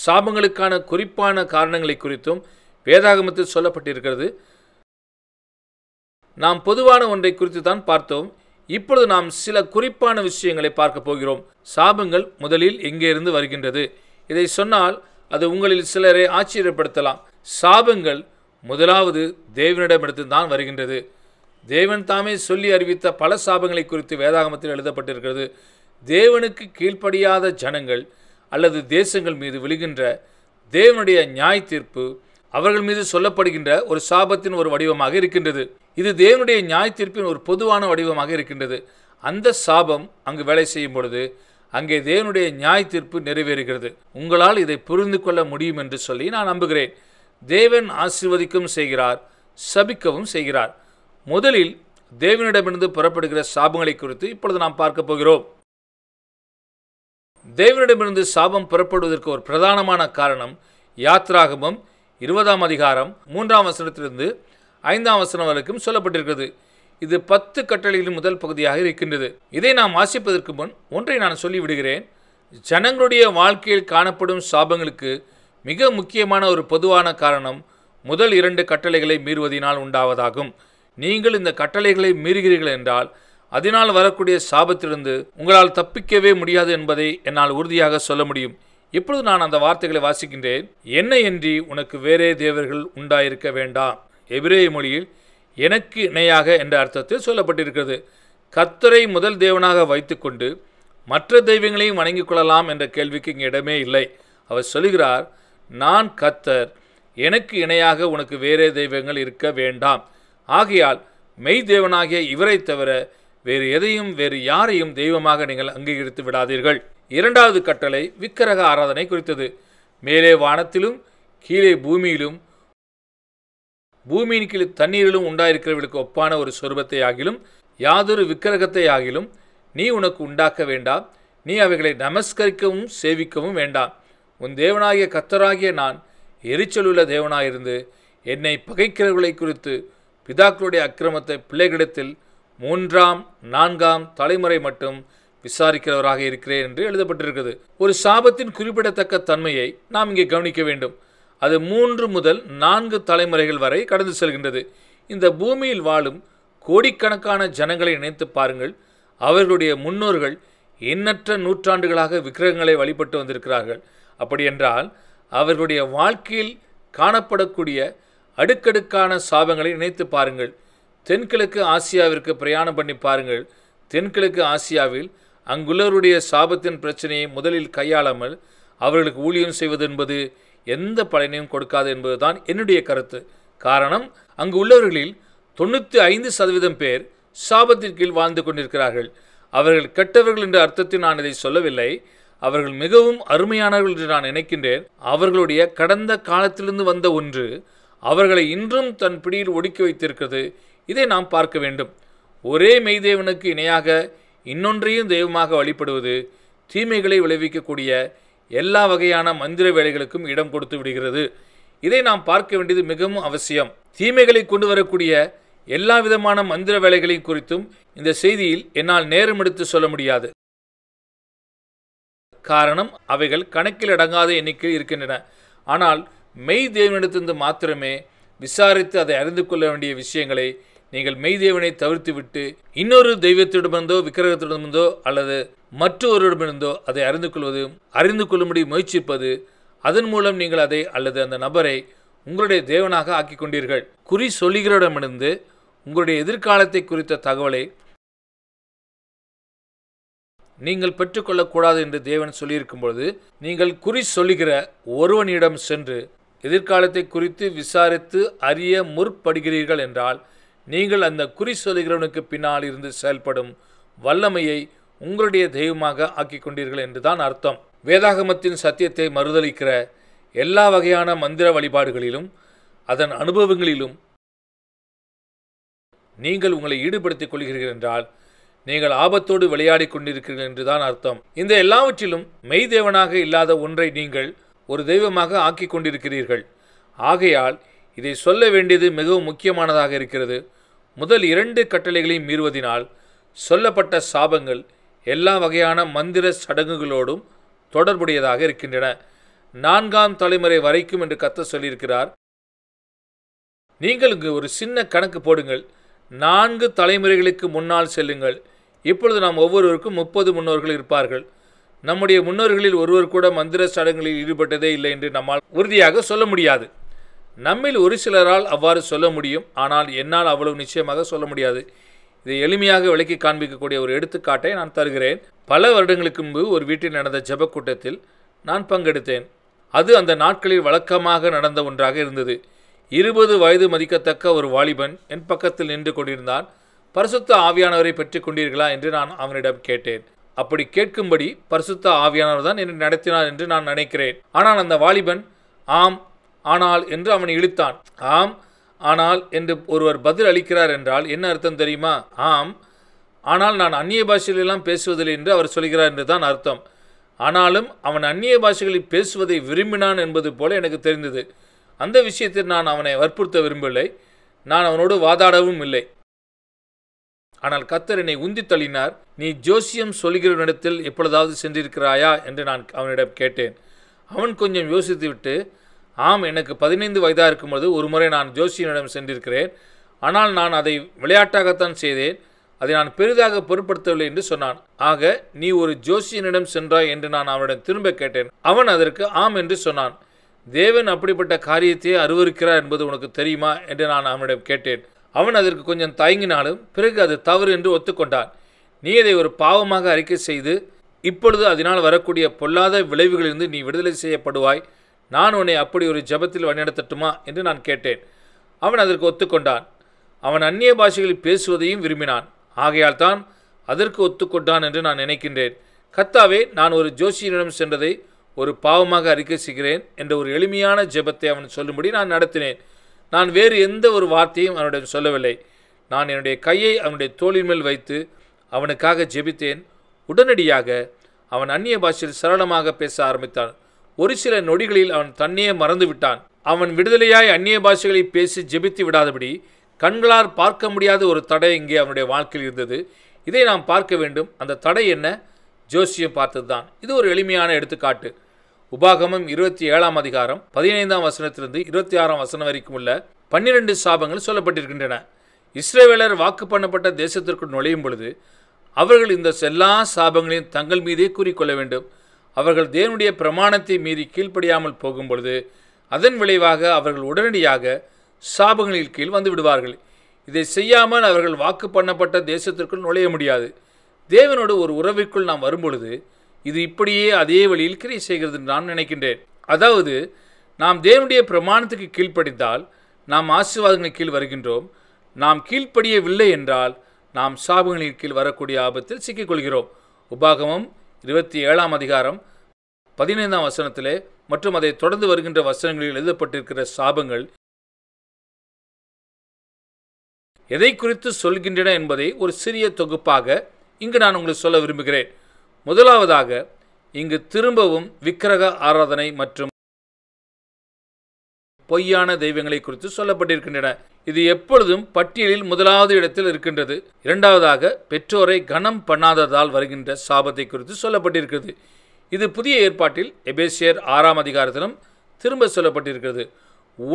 சாபங்களுக்கான குறிப்பான காரணங்களை குறித்தும் வேதாகமத்தில் சொல்லப்பட்டிருக்கிறது நாம் பொதுவான ஒன்றை குறித்து தான் பார்த்தோம் இப்பொழுது நாம் சில குறிப்பான விஷயங்களை பார்க்க போகிறோம் சாபங்கள் முதலில் இருந்து வருகின்றது இதை சொன்னால் அது உங்களில் சிலரை ஆச்சரியப்படுத்தலாம் சாபங்கள் முதலாவது தேவனிடமிருந்து தான் வருகின்றது தேவன் தாமே சொல்லி அறிவித்த பல சாபங்களை குறித்து வேதாகமத்தில் எழுதப்பட்டிருக்கிறது தேவனுக்கு கீழ்ப்படியாத ஜனங்கள் அல்லது தேசங்கள் மீது விழுகின்ற தேவனுடைய நியாய தீர்ப்பு அவர்கள் மீது சொல்லப்படுகின்ற ஒரு சாபத்தின் ஒரு வடிவமாக இருக்கின்றது இது தேவனுடைய நியாய தீர்ப்பின் ஒரு பொதுவான வடிவமாக இருக்கின்றது அந்த சாபம் அங்கு வேலை செய்யும் பொழுது அங்கே தேவனுடைய நியாய தீர்ப்பு நிறைவேறுகிறது உங்களால் இதை புரிந்து கொள்ள முடியும் என்று சொல்லி நான் நம்புகிறேன் தேவன் ஆசிர்வதிக்கவும் செய்கிறார் சபிக்கவும் செய்கிறார் முதலில் தேவனிடமிருந்து புறப்படுகிற சாபங்களை குறித்து இப்பொழுது நாம் பார்க்க போகிறோம் தேவனிடமிருந்து சாபம் புறப்படுவதற்கு ஒரு பிரதானமான காரணம் யாத்ராகமம் இருபதாம் அதிகாரம் மூன்றாம் வசனத்திலிருந்து ஐந்தாம் வசனம் வரைக்கும் சொல்லப்பட்டிருக்கிறது இது பத்து கட்டளைகளின் முதல் பகுதியாக இருக்கின்றது இதை நாம் வாசிப்பதற்கு முன் ஒன்றை நான் சொல்லிவிடுகிறேன் ஜனங்களுடைய வாழ்க்கையில் காணப்படும் சாபங்களுக்கு மிக முக்கியமான ஒரு பொதுவான காரணம் முதல் இரண்டு கட்டளைகளை மீறுவதினால் உண்டாவதாகும் நீங்கள் இந்த கட்டளைகளை மீறுகிறீர்கள் என்றால் அதனால் வரக்கூடிய சாபத்திலிருந்து உங்களால் தப்பிக்கவே முடியாது என்பதை என்னால் உறுதியாக சொல்ல முடியும் இப்பொழுது நான் அந்த வார்த்தைகளை வாசிக்கின்றேன் என்னை என்றி உனக்கு வேறே தேவர்கள் உண்டாயிருக்க வேண்டாம் எபிரேய மொழியில் எனக்கு இணையாக என்ற அர்த்தத்தில் சொல்லப்பட்டிருக்கிறது கத்தரை முதல் தேவனாக வைத்துக்கொண்டு மற்ற தெய்வங்களையும் வணங்கிக் கொள்ளலாம் என்ற கேள்விக்கு இங்கே இடமே இல்லை அவர் சொல்கிறார் நான் கத்தர் எனக்கு இணையாக உனக்கு வேறே தெய்வங்கள் இருக்க வேண்டாம் ஆகையால் மெய் தேவனாகிய இவரை தவிர வேறு எதையும் வேறு யாரையும் தெய்வமாக நீங்கள் அங்கீகரித்து விடாதீர்கள் இரண்டாவது கட்டளை விக்கிரக ஆராதனை குறித்தது மேலே வானத்திலும் கீழே பூமியிலும் பூமியின் கீழே தண்ணீரிலும் உண்டாயிருக்கிறவர்களுக்கு ஒப்பான ஒரு சொருபத்தை ஆகிலும் யாதொரு விக்கிரகத்தை ஆகிலும் நீ உனக்கு உண்டாக்க வேண்டாம் நீ அவைகளை நமஸ்கரிக்கவும் சேவிக்கவும் வேண்டாம் உன் தேவனாகிய கத்தராகிய நான் எரிச்சலுள்ள தேவனாயிருந்து என்னை பகைக்கிறவர்களை குறித்து பிதாக்களுடைய அக்கிரமத்தை பிள்ளைகளிடத்தில் மூன்றாம் நான்காம் தலைமுறை மட்டும் விசாரிக்கிறவராக இருக்கிறேன் என்று எழுதப்பட்டிருக்கிறது ஒரு சாபத்தின் குறிப்பிடத்தக்க தன்மையை நாம் இங்கே கவனிக்க வேண்டும் அது மூன்று முதல் நான்கு தலைமுறைகள் வரை கடந்து செல்கின்றது இந்த பூமியில் வாழும் கோடிக்கணக்கான ஜனங்களை நினைத்து பாருங்கள் அவர்களுடைய முன்னோர்கள் எண்ணற்ற நூற்றாண்டுகளாக விக்கிரகங்களை வழிபட்டு வந்திருக்கிறார்கள் அப்படியென்றால் அவர்களுடைய வாழ்க்கையில் காணப்படக்கூடிய அடுக்கடுக்கான சாபங்களை நினைத்து பாருங்கள் தென்கிழக்கு ஆசியாவிற்கு பிரயாணம் பண்ணி பாருங்கள் தென்கிழக்கு ஆசியாவில் அங்குள்ளவருடைய சாபத்தின் பிரச்சனையை முதலில் கையாளாமல் அவர்களுக்கு ஊழியம் செய்வது என்பது எந்த பலனையும் கொடுக்காது என்பதுதான் என்னுடைய கருத்து காரணம் அங்கு உள்ளவர்களில் தொண்ணூற்றி ஐந்து சதவீதம் பேர் சாபத்தின் கீழ் வாழ்ந்து கொண்டிருக்கிறார்கள் அவர்கள் கெட்டவர்கள் என்ற அர்த்தத்தில் நான் இதை சொல்லவில்லை அவர்கள் மிகவும் அருமையானவர்கள் என்று நான் நினைக்கின்றேன் அவர்களுடைய கடந்த காலத்திலிருந்து வந்த ஒன்று அவர்களை இன்றும் தன் பிடியில் ஒடுக்கி வைத்திருக்கிறது இதை நாம் பார்க்க வேண்டும் ஒரே மெய்தேவனுக்கு இணையாக இன்னொன்றையும் தெய்வமாக வழிபடுவது தீமைகளை விளைவிக்கக்கூடிய எல்லா வகையான மந்திர வேலைகளுக்கும் இடம் கொடுத்து விடுகிறது இதை நாம் பார்க்க வேண்டியது மிகவும் அவசியம் தீமைகளை கொண்டு வரக்கூடிய எல்லா விதமான மந்திர வேலைகளையும் குறித்தும் இந்த செய்தியில் என்னால் நேரம் எடுத்து சொல்ல முடியாது காரணம் அவைகள் கணக்கில் அடங்காத எண்ணிக்கையில் இருக்கின்றன ஆனால் மெய் தேவனிடத்திலிருந்து மாத்திரமே விசாரித்து அதை அறிந்து கொள்ள வேண்டிய விஷயங்களை நீங்கள் மெய்தேவனை தவிர்த்துவிட்டு இன்னொரு தெய்வத்திடமிருந்தோ விக்கிரகத்திடமிருந்தோ அல்லது மற்றவரிடமிருந்தோ அதை அறிந்து கொள்வது அறிந்து கொள்ளும்படி முயற்சிப்பது அதன் மூலம் நீங்கள் அதை அல்லது அந்த நபரை உங்களுடைய தேவனாக ஆக்கி கொண்டீர்கள் குறி சொல்லுகிறவரிடமிருந்து உங்களுடைய எதிர்காலத்தை குறித்த தகவலை நீங்கள் பெற்றுக்கொள்ளக்கூடாது என்று தேவன் சொல்லியிருக்கும் பொழுது நீங்கள் குறி சொல்லுகிற ஒருவனிடம் சென்று எதிர்காலத்தை குறித்து விசாரித்து அறிய முற்படுகிறீர்கள் என்றால் நீங்கள் அந்த குறி சொல்கிறவனுக்கு பின்னால் இருந்து செயல்படும் வல்லமையை உங்களுடைய தெய்வமாக ஆக்கி கொண்டீர்கள் என்றுதான் அர்த்தம் வேதாகமத்தின் சத்தியத்தை மறுதளிக்கிற எல்லா வகையான மந்திர வழிபாடுகளிலும் அதன் அனுபவங்களிலும் நீங்கள் உங்களை ஈடுபடுத்திக் கொள்கிறீர்கள் என்றால் நீங்கள் ஆபத்தோடு விளையாடி கொண்டிருக்கிறீர்கள் என்றுதான் அர்த்தம் இந்த எல்லாவற்றிலும் மெய் தேவனாக இல்லாத ஒன்றை நீங்கள் ஒரு தெய்வமாக ஆக்கி கொண்டிருக்கிறீர்கள் ஆகையால் இதை சொல்ல வேண்டியது மிகவும் முக்கியமானதாக இருக்கிறது முதல் இரண்டு கட்டளைகளையும் மீறுவதினால் சொல்லப்பட்ட சாபங்கள் எல்லா வகையான மந்திர சடங்குகளோடும் தொடர்புடையதாக இருக்கின்றன நான்காம் தலைமுறை வரைக்கும் என்று கத்த சொல்லியிருக்கிறார் நீங்கள் இங்கு ஒரு சின்ன கணக்கு போடுங்கள் நான்கு தலைமுறைகளுக்கு முன்னால் செல்லுங்கள் இப்பொழுது நாம் ஒவ்வொருவருக்கும் முப்பது முன்னோர்கள் இருப்பார்கள் நம்முடைய முன்னோர்களில் ஒருவர் கூட மந்திர சடங்குகளில் ஈடுபட்டதே இல்லை என்று நம்மால் உறுதியாக சொல்ல முடியாது நம்மில் ஒரு சிலரால் அவ்வாறு சொல்ல முடியும் ஆனால் என்னால் அவ்வளவு நிச்சயமாக சொல்ல முடியாது இதை எளிமையாக விளக்கி காண்பிக்கக்கூடிய ஒரு எடுத்துக்காட்டை நான் தருகிறேன் பல வருடங்களுக்கு முன்பு ஒரு வீட்டில் நடந்த ஜப கூட்டத்தில் நான் பங்கெடுத்தேன் அது அந்த நாட்களில் வழக்கமாக நடந்த ஒன்றாக இருந்தது இருபது வயது மதிக்கத்தக்க ஒரு வாலிபன் என் பக்கத்தில் நின்று கொண்டிருந்தான் பரிசுத்த ஆவியானவரை பற்றி கொண்டீர்களா என்று நான் அவனிடம் கேட்டேன் அப்படி கேட்கும்படி பரிசுத்த ஆவியானவர் தான் என்னை நடத்தினார் என்று நான் நினைக்கிறேன் ஆனால் அந்த வாலிபன் ஆம் ஆனால் என்று அவனை இழுத்தான் ஆம் ஆனால் என்று ஒருவர் பதில் அளிக்கிறார் என்றால் என்ன அர்த்தம் தெரியுமா ஆம் ஆனால் நான் அந்நிய பாஷையிலெல்லாம் பேசுவதில்லை என்று அவர் சொல்கிறார் என்று தான் அர்த்தம் ஆனாலும் அவன் அந்நிய பாஷைகளில் பேசுவதை விரும்பினான் என்பது போல எனக்கு தெரிந்தது அந்த விஷயத்தில் நான் அவனை வற்புறுத்த விரும்பவில்லை நான் அவனோடு வாதாடவும் இல்லை ஆனால் கத்தர் என்னை உந்தி தள்ளினார் நீ ஜோசியம் சொல்கிறவனிடத்தில் எப்பொழுதாவது சென்றிருக்கிறாயா என்று நான் அவனிடம் கேட்டேன் அவன் கொஞ்சம் யோசித்துவிட்டு ஆம் எனக்கு பதினைந்து வயதாக இருக்கும்போது ஒரு முறை நான் ஜோசியனிடம் சென்றிருக்கிறேன் ஆனால் நான் அதை விளையாட்டாகத்தான் செய்தேன் அதை நான் பெரிதாக பொருட்படுத்தவில்லை என்று சொன்னான் ஆக நீ ஒரு ஜோசியனிடம் சென்றாய் என்று நான் அவனிடம் திரும்ப கேட்டேன் அவன் அதற்கு ஆம் என்று சொன்னான் தேவன் அப்படிப்பட்ட காரியத்தையே அருவருக்கிறார் என்பது உனக்கு தெரியுமா என்று நான் அவனிடம் கேட்டேன் அவன் அதற்கு கொஞ்சம் தயங்கினாலும் பிறகு அது தவறு என்று ஒத்துக்கொண்டான் நீ அதை ஒரு பாவமாக அறிக்கை செய்து இப்பொழுது அதனால் வரக்கூடிய பொல்லாத விளைவுகளிலிருந்து நீ விடுதலை செய்யப்படுவாய் நான் உன்னை அப்படி ஒரு ஜபத்தில் வழிநடத்தட்டுமா என்று நான் கேட்டேன் அவன் அதற்கு ஒத்துக்கொண்டான் அவன் அந்நிய பாஷைகளில் பேசுவதையும் விரும்பினான் ஆகையால் தான் அதற்கு ஒத்துக்கொண்டான் என்று நான் நினைக்கின்றேன் கத்தாவே நான் ஒரு ஜோசியனிடம் சென்றதை ஒரு பாவமாக அறிக்கை செய்கிறேன் என்ற ஒரு எளிமையான ஜெபத்தை அவன் சொல்லும்படி நான் நடத்தினேன் நான் வேறு எந்த ஒரு வார்த்தையும் அவனுடன் சொல்லவில்லை நான் என்னுடைய கையை அவனுடைய தோளின் மேல் வைத்து அவனுக்காக ஜெபித்தேன் உடனடியாக அவன் அந்நிய பாஷையில் சரளமாக பேச ஆரம்பித்தான் ஒரு சில நொடிகளில் அவன் தன்னையே மறந்து விட்டான் அவன் விடுதலையாய் அந்நிய பாஷைகளை பேசி ஜெபித்து விடாதபடி கண்களால் பார்க்க முடியாத ஒரு தடை இங்கே அவனுடைய வாழ்க்கையில் இருந்தது இதை நாம் பார்க்க வேண்டும் அந்த தடை என்ன ஜோசியம் பார்த்தது தான் இது ஒரு எளிமையான எடுத்துக்காட்டு உபாகமம் இருபத்தி ஏழாம் அதிகாரம் பதினைந்தாம் வசனத்திலிருந்து இருபத்தி ஆறாம் வசனம் வரைக்கும் உள்ள பன்னிரண்டு சாபங்கள் சொல்லப்பட்டிருக்கின்றன இஸ்ரேவேலர் வாக்கு பண்ணப்பட்ட தேசத்திற்குள் நுழையும் பொழுது அவர்கள் இந்த எல்லா சாபங்களையும் தங்கள் மீதே கூறிக்கொள்ள வேண்டும் அவர்கள் தேவனுடைய பிரமாணத்தை மீறி கீழ்ப்படியாமல் போகும்பொழுது அதன் விளைவாக அவர்கள் உடனடியாக சாபங்களில் கீழ் வந்து விடுவார்கள் இதை செய்யாமல் அவர்கள் வாக்கு பண்ணப்பட்ட தேசத்திற்குள் நுழைய முடியாது தேவனோடு ஒரு உறவிற்குள் நாம் வரும்பொழுது இது இப்படியே அதே வழியில் கிரை செய்கிறது நான் நினைக்கின்றேன் அதாவது நாம் தேவனுடைய பிரமாணத்துக்கு கீழ்ப்படித்தால் நாம் ஆசீர்வாதங்களின் கீழ் வருகின்றோம் நாம் கீழ்ப்படியவில்லை என்றால் நாம் சாபங்களின் கீழ் வரக்கூடிய ஆபத்தில் சிக்கிக்கொள்கிறோம் உபாகமம் இருபத்தி ஏழாம் அதிகாரம் பதினைந்தாம் வசனத்திலே மற்றும் அதை தொடர்ந்து வருகின்ற வசனங்களில் எழுதப்பட்டிருக்கிற சாபங்கள் எதை குறித்து சொல்கின்றன என்பதை ஒரு சிறிய தொகுப்பாக இங்கு நான் உங்களுக்கு சொல்ல விரும்புகிறேன் முதலாவதாக இங்கு திரும்பவும் விக்கிரக ஆராதனை மற்றும் பொய்யான தெய்வங்களை குறித்து சொல்லப்பட்டிருக்கின்றன இது எப்பொழுதும் பட்டியலில் முதலாவது இடத்தில் இருக்கின்றது இரண்டாவதாக பெற்றோரை கனம் பண்ணாததால் வருகின்ற சாபத்தை குறித்து சொல்லப்பட்டிருக்கிறது இது புதிய ஏற்பாட்டில் எபேசியர் ஆறாம் அதிகாரத்திலும் திரும்ப சொல்லப்பட்டிருக்கிறது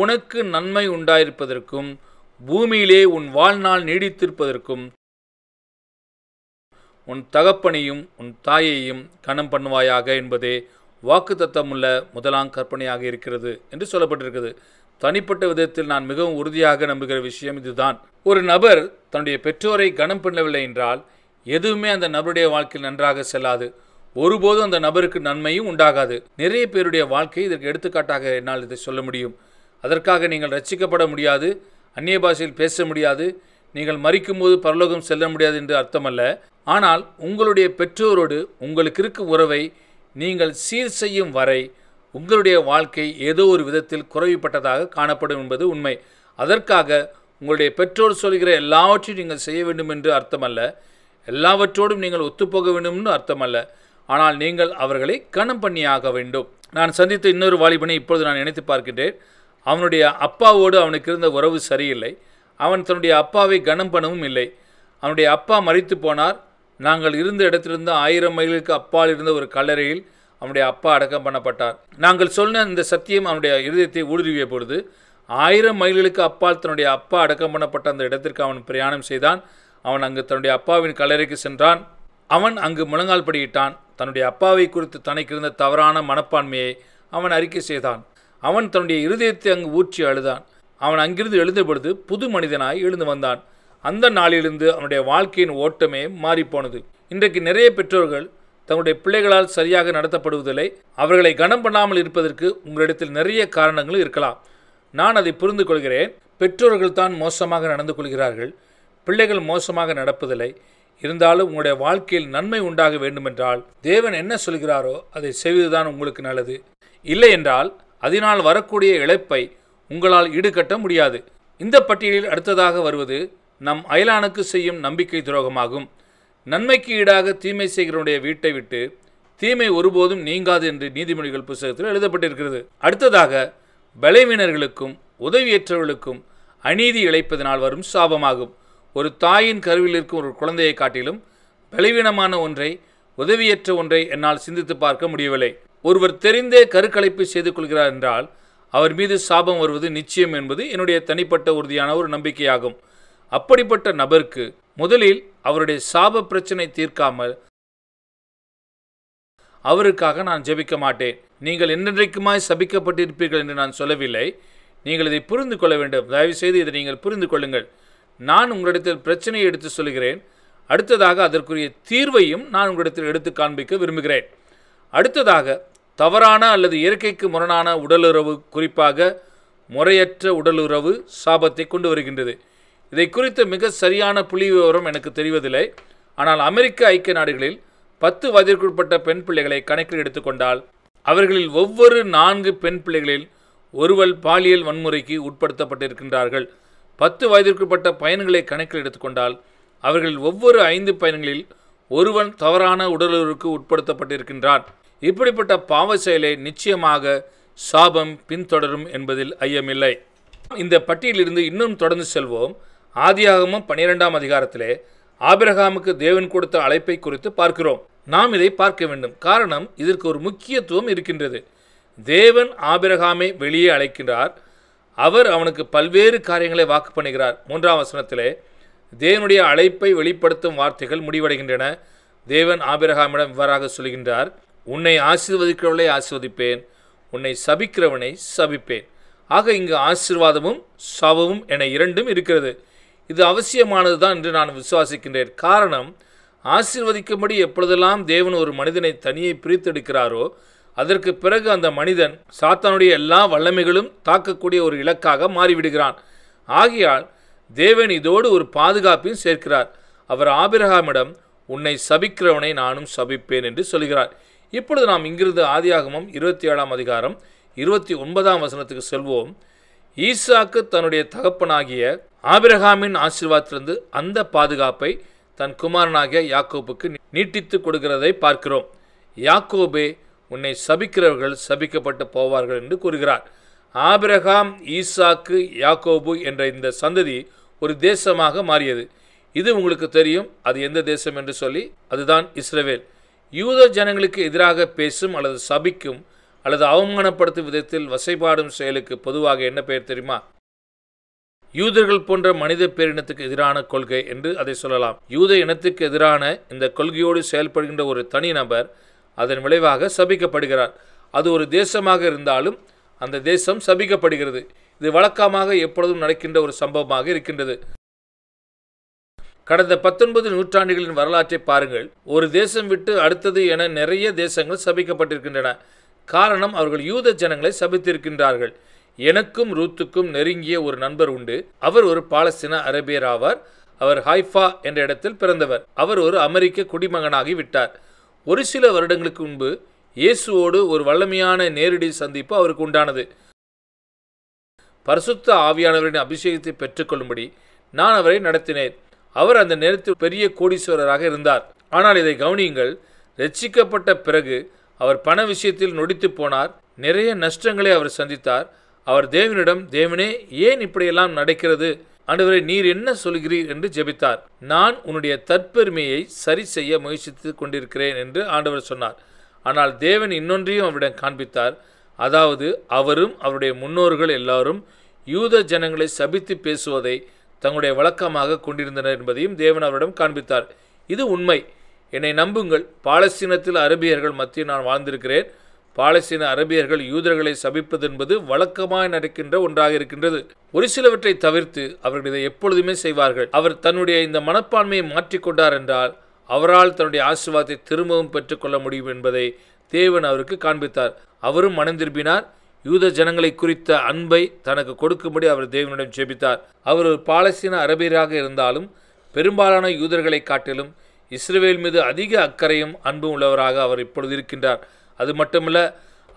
உனக்கு நன்மை உண்டாயிருப்பதற்கும் பூமியிலே உன் வாழ்நாள் நீடித்திருப்பதற்கும் உன் தகப்பனையும் உன் தாயையும் கனம் பண்ணுவாயாக என்பதே உள்ள முதலாம் கற்பனையாக இருக்கிறது என்று சொல்லப்பட்டிருக்கிறது தனிப்பட்ட விதத்தில் நான் மிகவும் உறுதியாக நம்புகிற விஷயம் இதுதான் ஒரு நபர் தன்னுடைய பெற்றோரை கனம் பண்ணவில்லை என்றால் எதுவுமே அந்த நபருடைய வாழ்க்கையில் நன்றாக செல்லாது ஒருபோதும் அந்த நபருக்கு நன்மையும் உண்டாகாது நிறைய பேருடைய வாழ்க்கை இதற்கு எடுத்துக்காட்டாக என்னால் இதை சொல்ல முடியும் அதற்காக நீங்கள் ரச்சிக்கப்பட முடியாது அந்நிய பாஷையில் பேச முடியாது நீங்கள் மறிக்கும்போது பரலோகம் செல்ல முடியாது என்று அர்த்தமல்ல ஆனால் உங்களுடைய பெற்றோரோடு உங்களுக்கு இருக்கும் உறவை நீங்கள் சீர் செய்யும் வரை உங்களுடைய வாழ்க்கை ஏதோ ஒரு விதத்தில் குறைவுபட்டதாக காணப்படும் என்பது உண்மை அதற்காக உங்களுடைய பெற்றோர் சொல்கிற எல்லாவற்றையும் நீங்கள் செய்ய வேண்டும் என்று அர்த்தமல்ல எல்லாவற்றோடும் நீங்கள் ஒத்துப்போக வேண்டும்னு அர்த்தமல்ல ஆனால் நீங்கள் அவர்களை கணம் பண்ணியாக வேண்டும் நான் சந்தித்த இன்னொரு வாலிபனை இப்பொழுது நான் நினைத்து பார்க்கின்றேன் அவனுடைய அப்பாவோடு அவனுக்கு இருந்த உறவு சரியில்லை அவன் தன்னுடைய அப்பாவை கனம் பண்ணவும் இல்லை அவனுடைய அப்பா மறித்து போனார் நாங்கள் இருந்த இடத்திலிருந்து ஆயிரம் மைலுக்கு அப்பால் இருந்த ஒரு கல்லறையில் அவனுடைய அப்பா அடக்கம் பண்ணப்பட்டார் நாங்கள் சொன்ன இந்த சத்தியம் அவனுடைய இருதயத்தை ஊடுருவிய பொழுது ஆயிரம் மைல்களுக்கு அப்பால் தன்னுடைய அப்பா அடக்கம் பண்ணப்பட்ட அந்த இடத்திற்கு அவன் பிரயாணம் செய்தான் அவன் அங்கு தன்னுடைய அப்பாவின் கல்லறைக்கு சென்றான் அவன் அங்கு முழங்கால் படியிட்டான் தன்னுடைய அப்பாவை குறித்து தனக்கு இருந்த தவறான மனப்பான்மையை அவன் அறிக்கை செய்தான் அவன் தன்னுடைய இருதயத்தை அங்கு ஊற்றி அழுதான் அவன் அங்கிருந்து எழுந்த பொழுது புது மனிதனாய் எழுந்து வந்தான் அந்த நாளிலிருந்து அவனுடைய வாழ்க்கையின் ஓட்டமே மாறிப்போனது இன்றைக்கு நிறைய பெற்றோர்கள் தங்களுடைய பிள்ளைகளால் சரியாக நடத்தப்படுவதில்லை அவர்களை கனம் பண்ணாமல் இருப்பதற்கு உங்களிடத்தில் நிறைய காரணங்கள் இருக்கலாம் நான் அதை புரிந்து கொள்கிறேன் பெற்றோர்கள் தான் மோசமாக நடந்து கொள்கிறார்கள் பிள்ளைகள் மோசமாக நடப்பதில்லை இருந்தாலும் உங்களுடைய வாழ்க்கையில் நன்மை உண்டாக வேண்டுமென்றால் தேவன் என்ன சொல்கிறாரோ அதை செய்வதுதான் உங்களுக்கு நல்லது இல்லை என்றால் அதனால் வரக்கூடிய இழப்பை உங்களால் ஈடுகட்ட முடியாது இந்த பட்டியலில் அடுத்ததாக வருவது நம் அயலானுக்கு செய்யும் நம்பிக்கை துரோகமாகும் நன்மைக்கு ஈடாக தீமை செய்கிறவனுடைய வீட்டை விட்டு தீமை ஒருபோதும் நீங்காது என்று நீதிமொழிகள் புஸ்தகத்தில் எழுதப்பட்டிருக்கிறது அடுத்ததாக பலவீனர்களுக்கும் உதவியற்றவர்களுக்கும் அநீதி இழைப்பதனால் வரும் சாபமாகும் ஒரு தாயின் கருவில் இருக்கும் ஒரு குழந்தையை காட்டிலும் பலவீனமான ஒன்றை உதவியற்ற ஒன்றை என்னால் சிந்தித்து பார்க்க முடியவில்லை ஒருவர் தெரிந்தே கருக்கலைப்பு செய்து கொள்கிறார் என்றால் அவர் மீது சாபம் வருவது நிச்சயம் என்பது என்னுடைய தனிப்பட்ட உறுதியான ஒரு நம்பிக்கையாகும் அப்படிப்பட்ட நபருக்கு முதலில் அவருடைய சாப பிரச்சனை தீர்க்காமல் அவருக்காக நான் ஜெபிக்க மாட்டேன் நீங்கள் என்றென்றைக்குமாய் சபிக்கப்பட்டிருப்பீர்கள் என்று நான் சொல்லவில்லை நீங்கள் இதை புரிந்து கொள்ள வேண்டும் தயவுசெய்து இதை நீங்கள் புரிந்து கொள்ளுங்கள் நான் உங்களிடத்தில் பிரச்சனையை எடுத்து சொல்கிறேன் அடுத்ததாக அதற்குரிய தீர்வையும் நான் உங்களிடத்தில் எடுத்து காண்பிக்க விரும்புகிறேன் அடுத்ததாக தவறான அல்லது இயற்கைக்கு முரணான உடலுறவு குறிப்பாக முறையற்ற உடலுறவு சாபத்தை கொண்டு வருகின்றது இதை குறித்து மிக சரியான புள்ளி விவரம் எனக்கு தெரிவதில்லை ஆனால் அமெரிக்க ஐக்கிய நாடுகளில் பத்து வயதிற்குட்பட்ட பெண் பிள்ளைகளை கணக்கில் எடுத்துக்கொண்டால் அவர்களில் ஒவ்வொரு நான்கு பெண் பிள்ளைகளில் ஒருவர் பாலியல் வன்முறைக்கு உட்படுத்தப்பட்டிருக்கின்றார்கள் பத்து வயதிற்குட்பட்ட பயன்களை கணக்கில் எடுத்துக்கொண்டால் அவர்களில் ஒவ்வொரு ஐந்து பயன்களில் ஒருவன் தவறான உடலுறவுக்கு உட்படுத்தப்பட்டிருக்கின்றான் இப்படிப்பட்ட பாவ செயலை நிச்சயமாக சாபம் பின்தொடரும் என்பதில் ஐயமில்லை இந்த பட்டியலிருந்து இன்னும் தொடர்ந்து செல்வோம் ஆதியாகமும் பன்னிரெண்டாம் அதிகாரத்திலே ஆபிரகாமுக்கு தேவன் கொடுத்த அழைப்பை குறித்து பார்க்கிறோம் நாம் இதை பார்க்க வேண்டும் காரணம் இதற்கு ஒரு முக்கியத்துவம் இருக்கின்றது தேவன் ஆபிரகாமை வெளியே அழைக்கின்றார் அவர் அவனுக்கு பல்வேறு காரியங்களை வாக்கு பண்ணுகிறார் மூன்றாம் வசனத்திலே தேவனுடைய அழைப்பை வெளிப்படுத்தும் வார்த்தைகள் முடிவடைகின்றன தேவன் ஆபிரகாமிடம் இவ்வாறாக சொல்கின்றார் உன்னை ஆசீர்வதிக்கிறவளை ஆசிர்வதிப்பேன் உன்னை சபிக்கிறவனை சபிப்பேன் ஆக இங்கு ஆசிர்வாதமும் சவமும் என இரண்டும் இருக்கிறது இது அவசியமானது தான் என்று நான் விசுவாசிக்கின்றேன் காரணம் ஆசிர்வதிக்கும்படி எப்பொழுதெல்லாம் தேவன் ஒரு மனிதனை தனியே பிரித்தெடுக்கிறாரோ அதற்கு பிறகு அந்த மனிதன் சாத்தானுடைய எல்லா வல்லமைகளும் தாக்கக்கூடிய ஒரு இலக்காக மாறிவிடுகிறான் ஆகையால் தேவன் இதோடு ஒரு பாதுகாப்பையும் சேர்க்கிறார் அவர் ஆபிரகாமிடம் உன்னை சபிக்கிறவனை நானும் சபிப்பேன் என்று சொல்கிறார் இப்பொழுது நாம் இங்கிருந்து ஆதியாகமும் இருபத்தி ஏழாம் அதிகாரம் இருபத்தி ஒன்பதாம் வசனத்துக்கு செல்வோம் ஈசாக்கு தன்னுடைய தகப்பனாகிய ஆபிரகாமின் ஆசீர்வாதத்திலிருந்து அந்த பாதுகாப்பை தன் குமாரனாகிய யாக்கோபுக்கு நீட்டித்துக் கொடுக்கிறதை பார்க்கிறோம் யாக்கோபே உன்னை சபிக்கிறவர்கள் சபிக்கப்பட்டு போவார்கள் என்று கூறுகிறார் ஆபிரகாம் ஈசாக்கு யாக்கோபு என்ற இந்த சந்ததி ஒரு தேசமாக மாறியது இது உங்களுக்கு தெரியும் அது எந்த தேசம் என்று சொல்லி அதுதான் இஸ்ரேவேல் யூத ஜனங்களுக்கு எதிராக பேசும் அல்லது சபிக்கும் அல்லது அவமானப்படுத்தும் விதத்தில் வசைபாடும் செயலுக்கு பொதுவாக என்ன பெயர் தெரியுமா யூதர்கள் போன்ற மனித பேரினத்துக்கு எதிரான கொள்கை என்று அதை சொல்லலாம் யூத இனத்துக்கு எதிரான இந்த கொள்கையோடு செயல்படுகின்ற ஒரு தனி நபர் அதன் விளைவாக சபிக்கப்படுகிறார் அது ஒரு தேசமாக இருந்தாலும் அந்த தேசம் சபிக்கப்படுகிறது இது வழக்கமாக எப்பொழுதும் நடக்கின்ற ஒரு சம்பவமாக இருக்கின்றது கடந்த பத்தொன்பது நூற்றாண்டுகளின் வரலாற்றை பாருங்கள் ஒரு தேசம் விட்டு அடுத்தது என நிறைய தேசங்கள் சபிக்கப்பட்டிருக்கின்றன காரணம் அவர்கள் யூத ஜனங்களை சபித்திருக்கின்றார்கள் எனக்கும் ரூத்துக்கும் நெருங்கிய ஒரு நண்பர் உண்டு அவர் ஒரு பாலஸ்தீன அரேபியர் ஆவார் அவர் ஹைஃபா என்ற இடத்தில் பிறந்தவர் அவர் ஒரு அமெரிக்க குடிமகனாகி விட்டார் ஒரு சில வருடங்களுக்கு முன்பு இயேசுவோடு ஒரு வல்லமையான நேரடி சந்திப்பு அவருக்கு உண்டானது பரிசுத்த ஆவியானவரின் அபிஷேகத்தை பெற்றுக்கொள்ளும்படி நான் அவரை நடத்தினேன் அவர் அந்த நேரத்தில் பெரிய கோடீஸ்வரராக இருந்தார் ஆனால் இதை கவனியுங்கள் ரட்சிக்கப்பட்ட பிறகு அவர் பண விஷயத்தில் நொடித்து போனார் நிறைய நஷ்டங்களை அவர் சந்தித்தார் அவர் தேவனிடம் தேவனே ஏன் இப்படியெல்லாம் நடக்கிறது ஆண்டவரை நீர் என்ன சொல்கிறீர் என்று ஜெபித்தார் நான் உன்னுடைய தற்பெருமையை சரி செய்ய முயற்சித்து கொண்டிருக்கிறேன் என்று ஆண்டவர் சொன்னார் ஆனால் தேவன் இன்னொன்றையும் அவரிடம் காண்பித்தார் அதாவது அவரும் அவருடைய முன்னோர்கள் எல்லாரும் யூத ஜனங்களை சபித்து பேசுவதை தங்களுடைய வழக்கமாக கொண்டிருந்தனர் என்பதையும் தேவன் அவரிடம் காண்பித்தார் இது உண்மை என்னை நம்புங்கள் பாலஸ்தீனத்தில் அரபியர்கள் மத்தியில் நான் வாழ்ந்திருக்கிறேன் பாலஸ்தீன அரபியர்கள் யூதர்களை சபிப்பது என்பது வழக்கமாய் நடக்கின்ற ஒன்றாக இருக்கின்றது ஒரு சிலவற்றை தவிர்த்து அவர்கள் இதை எப்பொழுதுமே செய்வார்கள் அவர் தன்னுடைய இந்த மனப்பான்மையை மாற்றிக்கொண்டார் என்றால் அவரால் தன்னுடைய ஆசிர்வாதத்தை திரும்பவும் பெற்றுக்கொள்ள முடியும் என்பதை தேவன் அவருக்கு காண்பித்தார் அவரும் மனம் யூத ஜனங்களை குறித்த அன்பை தனக்கு கொடுக்கும்படி அவர் தேவனிடம் ஜெபித்தார் அவர் ஒரு பாலஸ்தீன அரபியராக இருந்தாலும் பெரும்பாலான யூதர்களை காட்டிலும் இஸ்ரேல் மீது அதிக அக்கறையும் அன்பும் உள்ளவராக அவர் இப்பொழுது இருக்கின்றார் அது மட்டுமல்ல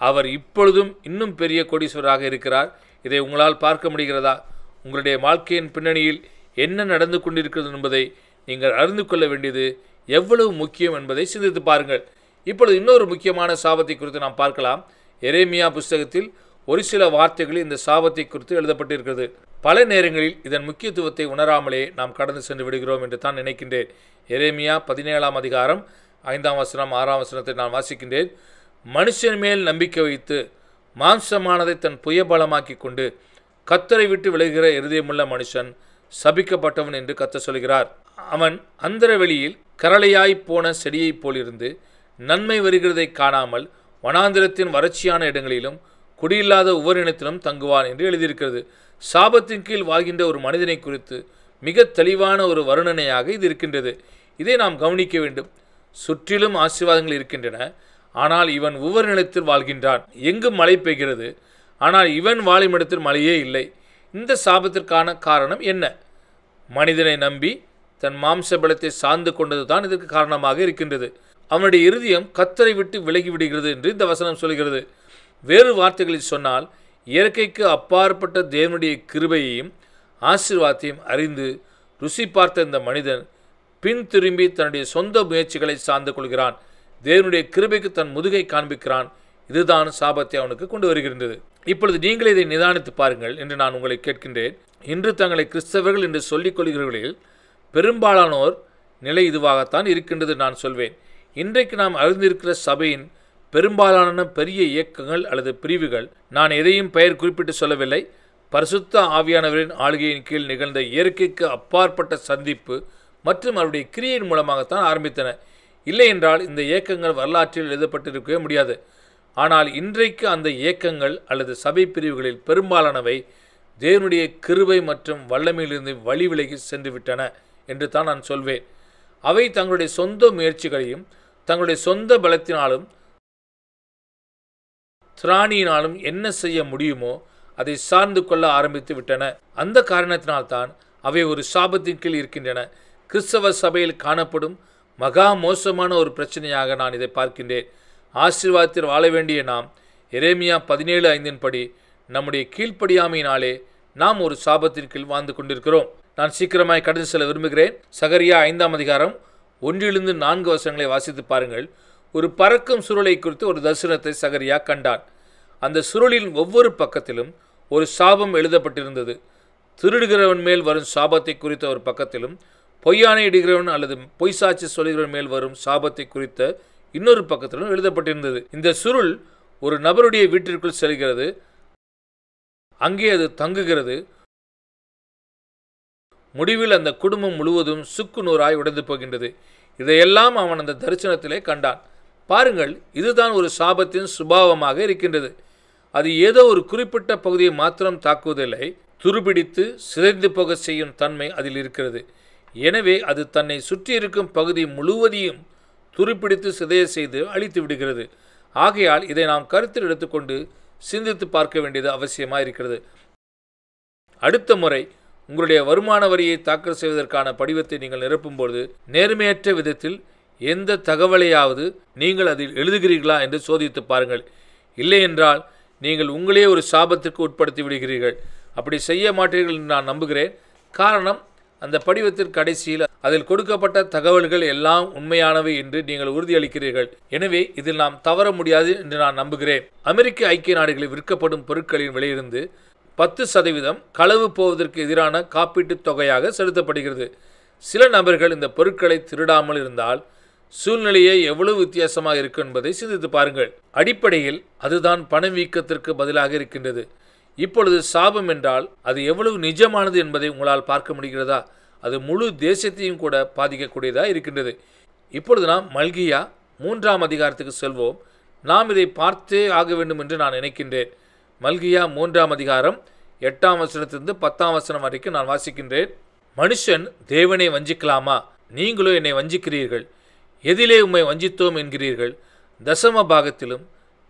அவர் இப்பொழுதும் இன்னும் பெரிய கோடீஸ்வராக இருக்கிறார் இதை உங்களால் பார்க்க முடிகிறதா உங்களுடைய வாழ்க்கையின் பின்னணியில் என்ன நடந்து கொண்டிருக்கிறது என்பதை நீங்கள் அறிந்து கொள்ள வேண்டியது எவ்வளவு முக்கியம் என்பதை சிந்தித்து பாருங்கள் இப்பொழுது இன்னொரு முக்கியமான சாபத்தை குறித்து நாம் பார்க்கலாம் எரேமியா புஸ்தகத்தில் ஒரு சில வார்த்தைகளில் இந்த சாபத்தை குறித்து எழுதப்பட்டிருக்கிறது பல நேரங்களில் இதன் முக்கியத்துவத்தை உணராமலே நாம் கடந்து சென்று விடுகிறோம் என்று தான் நினைக்கின்றேன் எரேமியா பதினேழாம் அதிகாரம் ஐந்தாம் வசனம் ஆறாம் வசனத்தை நான் வாசிக்கின்றேன் மனுஷன் மேல் நம்பிக்கை வைத்து மாம்சமானதை தன் புயபலமாக்கி கொண்டு கத்தரை விட்டு விலகுகிற இருதயமுள்ள மனுஷன் சபிக்கப்பட்டவன் என்று கத்த சொல்கிறார் அவன் அந்தர வெளியில் கரளையாய் போன செடியைப் போலிருந்து நன்மை வருகிறதை காணாமல் வனாந்திரத்தின் வறட்சியான இடங்களிலும் குடியில்லாத ஒவ்வொரு இனத்திலும் தங்குவான் என்று எழுதியிருக்கிறது சாபத்தின் கீழ் வாழ்கின்ற ஒரு மனிதனை குறித்து மிக தெளிவான ஒரு வருணனையாக இது இருக்கின்றது இதை நாம் கவனிக்க வேண்டும் சுற்றிலும் ஆசீர்வாதங்கள் இருக்கின்றன ஆனால் இவன் ஒவ்வொரு நிலத்தில் வாழ்கின்றான் எங்கும் மழை பெய்கிறது ஆனால் இவன் வாழும் இடத்தில் மழையே இல்லை இந்த சாபத்திற்கான காரணம் என்ன மனிதனை நம்பி தன் மாம்ச பலத்தை சார்ந்து கொண்டது தான் இதற்கு காரணமாக இருக்கின்றது அவனுடைய இருதயம் கத்தரை விட்டு விலகிவிடுகிறது என்று இந்த வசனம் சொல்கிறது வேறு வார்த்தைகளில் சொன்னால் இயற்கைக்கு அப்பாற்பட்ட தேவனுடைய கிருபையையும் ஆசீர்வாதத்தையும் அறிந்து ருசி பார்த்த இந்த மனிதன் பின் திரும்பி தன்னுடைய சொந்த முயற்சிகளை சார்ந்து கொள்கிறான் தேவனுடைய கிருபைக்கு தன் முதுகை காண்பிக்கிறான் இதுதான் சாபத்தை அவனுக்கு கொண்டு வருகின்றது இப்பொழுது நீங்கள் இதை நிதானித்து பாருங்கள் என்று நான் உங்களை கேட்கின்றேன் இன்று தங்களை கிறிஸ்தவர்கள் என்று சொல்லிக் கொள்கிறவர்களில் பெரும்பாலானோர் நிலை இதுவாகத்தான் இருக்கின்றது நான் சொல்வேன் இன்றைக்கு நாம் அறிந்திருக்கிற சபையின் பெரும்பாலான பெரிய இயக்கங்கள் அல்லது பிரிவுகள் நான் எதையும் பெயர் குறிப்பிட்டு சொல்லவில்லை பரிசுத்த ஆவியானவரின் ஆளுகையின் கீழ் நிகழ்ந்த இயற்கைக்கு அப்பாற்பட்ட சந்திப்பு மற்றும் அவருடைய கிரியின் மூலமாகத்தான் ஆரம்பித்தன இல்லை என்றால் இந்த இயக்கங்கள் வரலாற்றில் எழுதப்பட்டிருக்கவே முடியாது ஆனால் இன்றைக்கு அந்த இயக்கங்கள் அல்லது சபை பிரிவுகளில் பெரும்பாலானவை தேவனுடைய கிருவை மற்றும் வல்லமையிலிருந்து வழி விலகி சென்றுவிட்டன என்று தான் நான் சொல்வேன் அவை தங்களுடைய சொந்த முயற்சிகளையும் தங்களுடைய சொந்த பலத்தினாலும் திராணியினாலும் என்ன செய்ய முடியுமோ அதை சார்ந்து கொள்ள ஆரம்பித்து விட்டன அந்த காரணத்தினால்தான் அவை ஒரு சாபத்தின் கீழ் இருக்கின்றன கிறிஸ்தவ சபையில் காணப்படும் மகா மோசமான ஒரு பிரச்சனையாக நான் இதை பார்க்கின்றேன் ஆசீர்வாதத்தில் வாழ வேண்டிய நாம் எரேமியா பதினேழு ஐந்தின் படி நம்முடைய கீழ்ப்படியாமையினாலே நாம் ஒரு சாபத்தின் கீழ் வாழ்ந்து கொண்டிருக்கிறோம் நான் சீக்கிரமாய் கடந்து செல்ல விரும்புகிறேன் சகரியா ஐந்தாம் அதிகாரம் ஒன்றிலிருந்து நான்கு வருஷங்களை வாசித்து பாருங்கள் ஒரு பறக்கும் சுருளை குறித்து ஒரு தரிசனத்தை சகரியா கண்டான் அந்த சுருளின் ஒவ்வொரு பக்கத்திலும் ஒரு சாபம் எழுதப்பட்டிருந்தது திருடுகிறவன் மேல் வரும் சாபத்தை குறித்த ஒரு பக்கத்திலும் பொய்யானை இடுகிறவன் அல்லது பொய் சாட்சி சொல்கிறவன் மேல் வரும் சாபத்தை குறித்த இன்னொரு பக்கத்திலும் எழுதப்பட்டிருந்தது இந்த சுருள் ஒரு நபருடைய வீட்டிற்குள் செல்கிறது அங்கே அது தங்குகிறது முடிவில் அந்த குடும்பம் முழுவதும் சுக்கு நூறாய் உடைந்து போகின்றது இதையெல்லாம் அவன் அந்த தரிசனத்திலே கண்டான் பாருங்கள் இதுதான் ஒரு சாபத்தின் சுபாவமாக இருக்கின்றது அது ஏதோ ஒரு குறிப்பிட்ட பகுதியை மாத்திரம் தாக்குவதில்லை துருபிடித்து சிதைந்து போக செய்யும் தன்மை அதில் இருக்கிறது எனவே அது தன்னை சுற்றியிருக்கும் பகுதி முழுவதையும் துருப்பிடித்து சிதைய செய்து அழித்து விடுகிறது ஆகையால் இதை நாம் கருத்தில் எடுத்துக்கொண்டு சிந்தித்து பார்க்க வேண்டியது அவசியமாக இருக்கிறது அடுத்த முறை உங்களுடைய வருமான வரியை தாக்கல் செய்வதற்கான படிவத்தை நீங்கள் நிரப்பும்பொழுது நேர்மையற்ற விதத்தில் எந்த தகவலையாவது நீங்கள் அதில் எழுதுகிறீர்களா என்று சோதித்து பாருங்கள் இல்லையென்றால் நீங்கள் உங்களே ஒரு சாபத்திற்கு உட்படுத்தி விடுகிறீர்கள் அப்படி செய்ய மாட்டீர்கள் என்று நான் நம்புகிறேன் காரணம் அந்த படிவத்தின் கடைசியில் அதில் கொடுக்கப்பட்ட தகவல்கள் எல்லாம் உண்மையானவை என்று நீங்கள் உறுதியளிக்கிறீர்கள் எனவே இதில் நாம் தவற முடியாது என்று நான் நம்புகிறேன் அமெரிக்க ஐக்கிய நாடுகளில் விற்கப்படும் பொருட்களின் விலையிலிருந்து பத்து சதவீதம் களவு போவதற்கு எதிரான காப்பீட்டுத் தொகையாக செலுத்தப்படுகிறது சில நபர்கள் இந்த பொருட்களை திருடாமல் இருந்தால் சூழ்நிலையே எவ்வளவு வித்தியாசமாக இருக்கும் என்பதை சிந்தித்து பாருங்கள் அடிப்படையில் அதுதான் பணவீக்கத்திற்கு பதிலாக இருக்கின்றது இப்பொழுது சாபம் என்றால் அது எவ்வளவு நிஜமானது என்பதை உங்களால் பார்க்க முடிகிறதா அது முழு தேசத்தையும் கூட பாதிக்கக்கூடியதாக இருக்கின்றது இப்பொழுது நாம் மல்கியா மூன்றாம் அதிகாரத்துக்கு செல்வோம் நாம் இதை பார்த்தே ஆக வேண்டும் என்று நான் நினைக்கின்றேன் மல்கியா மூன்றாம் அதிகாரம் எட்டாம் வசனத்திலிருந்து பத்தாம் வசனம் வரைக்கும் நான் வாசிக்கின்றேன் மனுஷன் தேவனை வஞ்சிக்கலாமா நீங்களோ என்னை வஞ்சிக்கிறீர்கள் எதிலே உம்மை வஞ்சித்தோம் என்கிறீர்கள் தசம பாகத்திலும்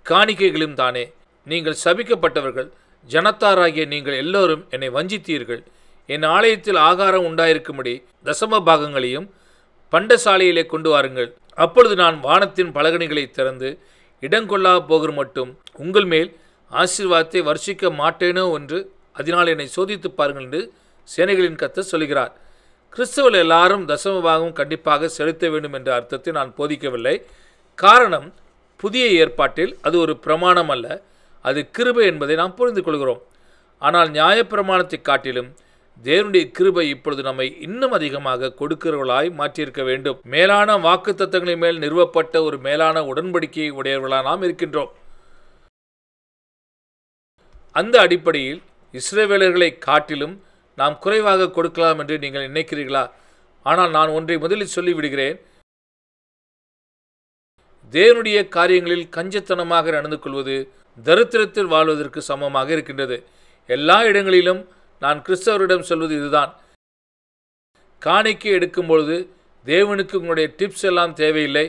காணிக்கைகளும் தானே நீங்கள் சபிக்கப்பட்டவர்கள் ஜனத்தாராகிய நீங்கள் எல்லோரும் என்னை வஞ்சித்தீர்கள் என் ஆலயத்தில் ஆகாரம் உண்டாயிருக்கும்படி தசம பாகங்களையும் பண்டசாலையிலே கொண்டு வாருங்கள் அப்பொழுது நான் வானத்தின் பலகணிகளை திறந்து இடங்கொள்ளா போகிற மட்டும் உங்கள் மேல் ஆசீர்வாதத்தை வர்ஷிக்க மாட்டேனோ என்று அதனால் என்னை சோதித்து பாருங்கள் என்று சேனைகளின் கத்த சொல்கிறார் கிறிஸ்தவர்கள் எல்லாரும் தசம பாகம் கண்டிப்பாக செலுத்த வேண்டும் என்ற அர்த்தத்தை நான் போதிக்கவில்லை காரணம் புதிய ஏற்பாட்டில் அது ஒரு பிரமாணம் அல்ல அது கிருபை என்பதை நாம் புரிந்து கொள்கிறோம் ஆனால் நியாயப்பிரமாணத்தை காட்டிலும் தேவனுடைய கிருபை இப்பொழுது நம்மை இன்னும் அதிகமாக கொடுக்கிறவர்களாய் மாற்றியிருக்க வேண்டும் மேலான வாக்கு தத்துவங்களின் மேல் நிறுவப்பட்ட ஒரு மேலான உடன்படிக்கையை உடையவர்களாக நாம் இருக்கின்றோம் அந்த அடிப்படையில் இஸ்ரேவேலர்களை காட்டிலும் நாம் குறைவாக கொடுக்கலாம் என்று நீங்கள் நினைக்கிறீர்களா ஆனால் நான் ஒன்றை முதலில் சொல்லிவிடுகிறேன் தேவனுடைய காரியங்களில் கஞ்சத்தனமாக நடந்து கொள்வது தரித்திரத்தில் வாழ்வதற்கு சமமாக இருக்கின்றது எல்லா இடங்களிலும் நான் கிறிஸ்தவரிடம் சொல்வது இதுதான் காணிக்கு எடுக்கும் பொழுது தேவனுக்கு உங்களுடைய டிப்ஸ் எல்லாம் தேவையில்லை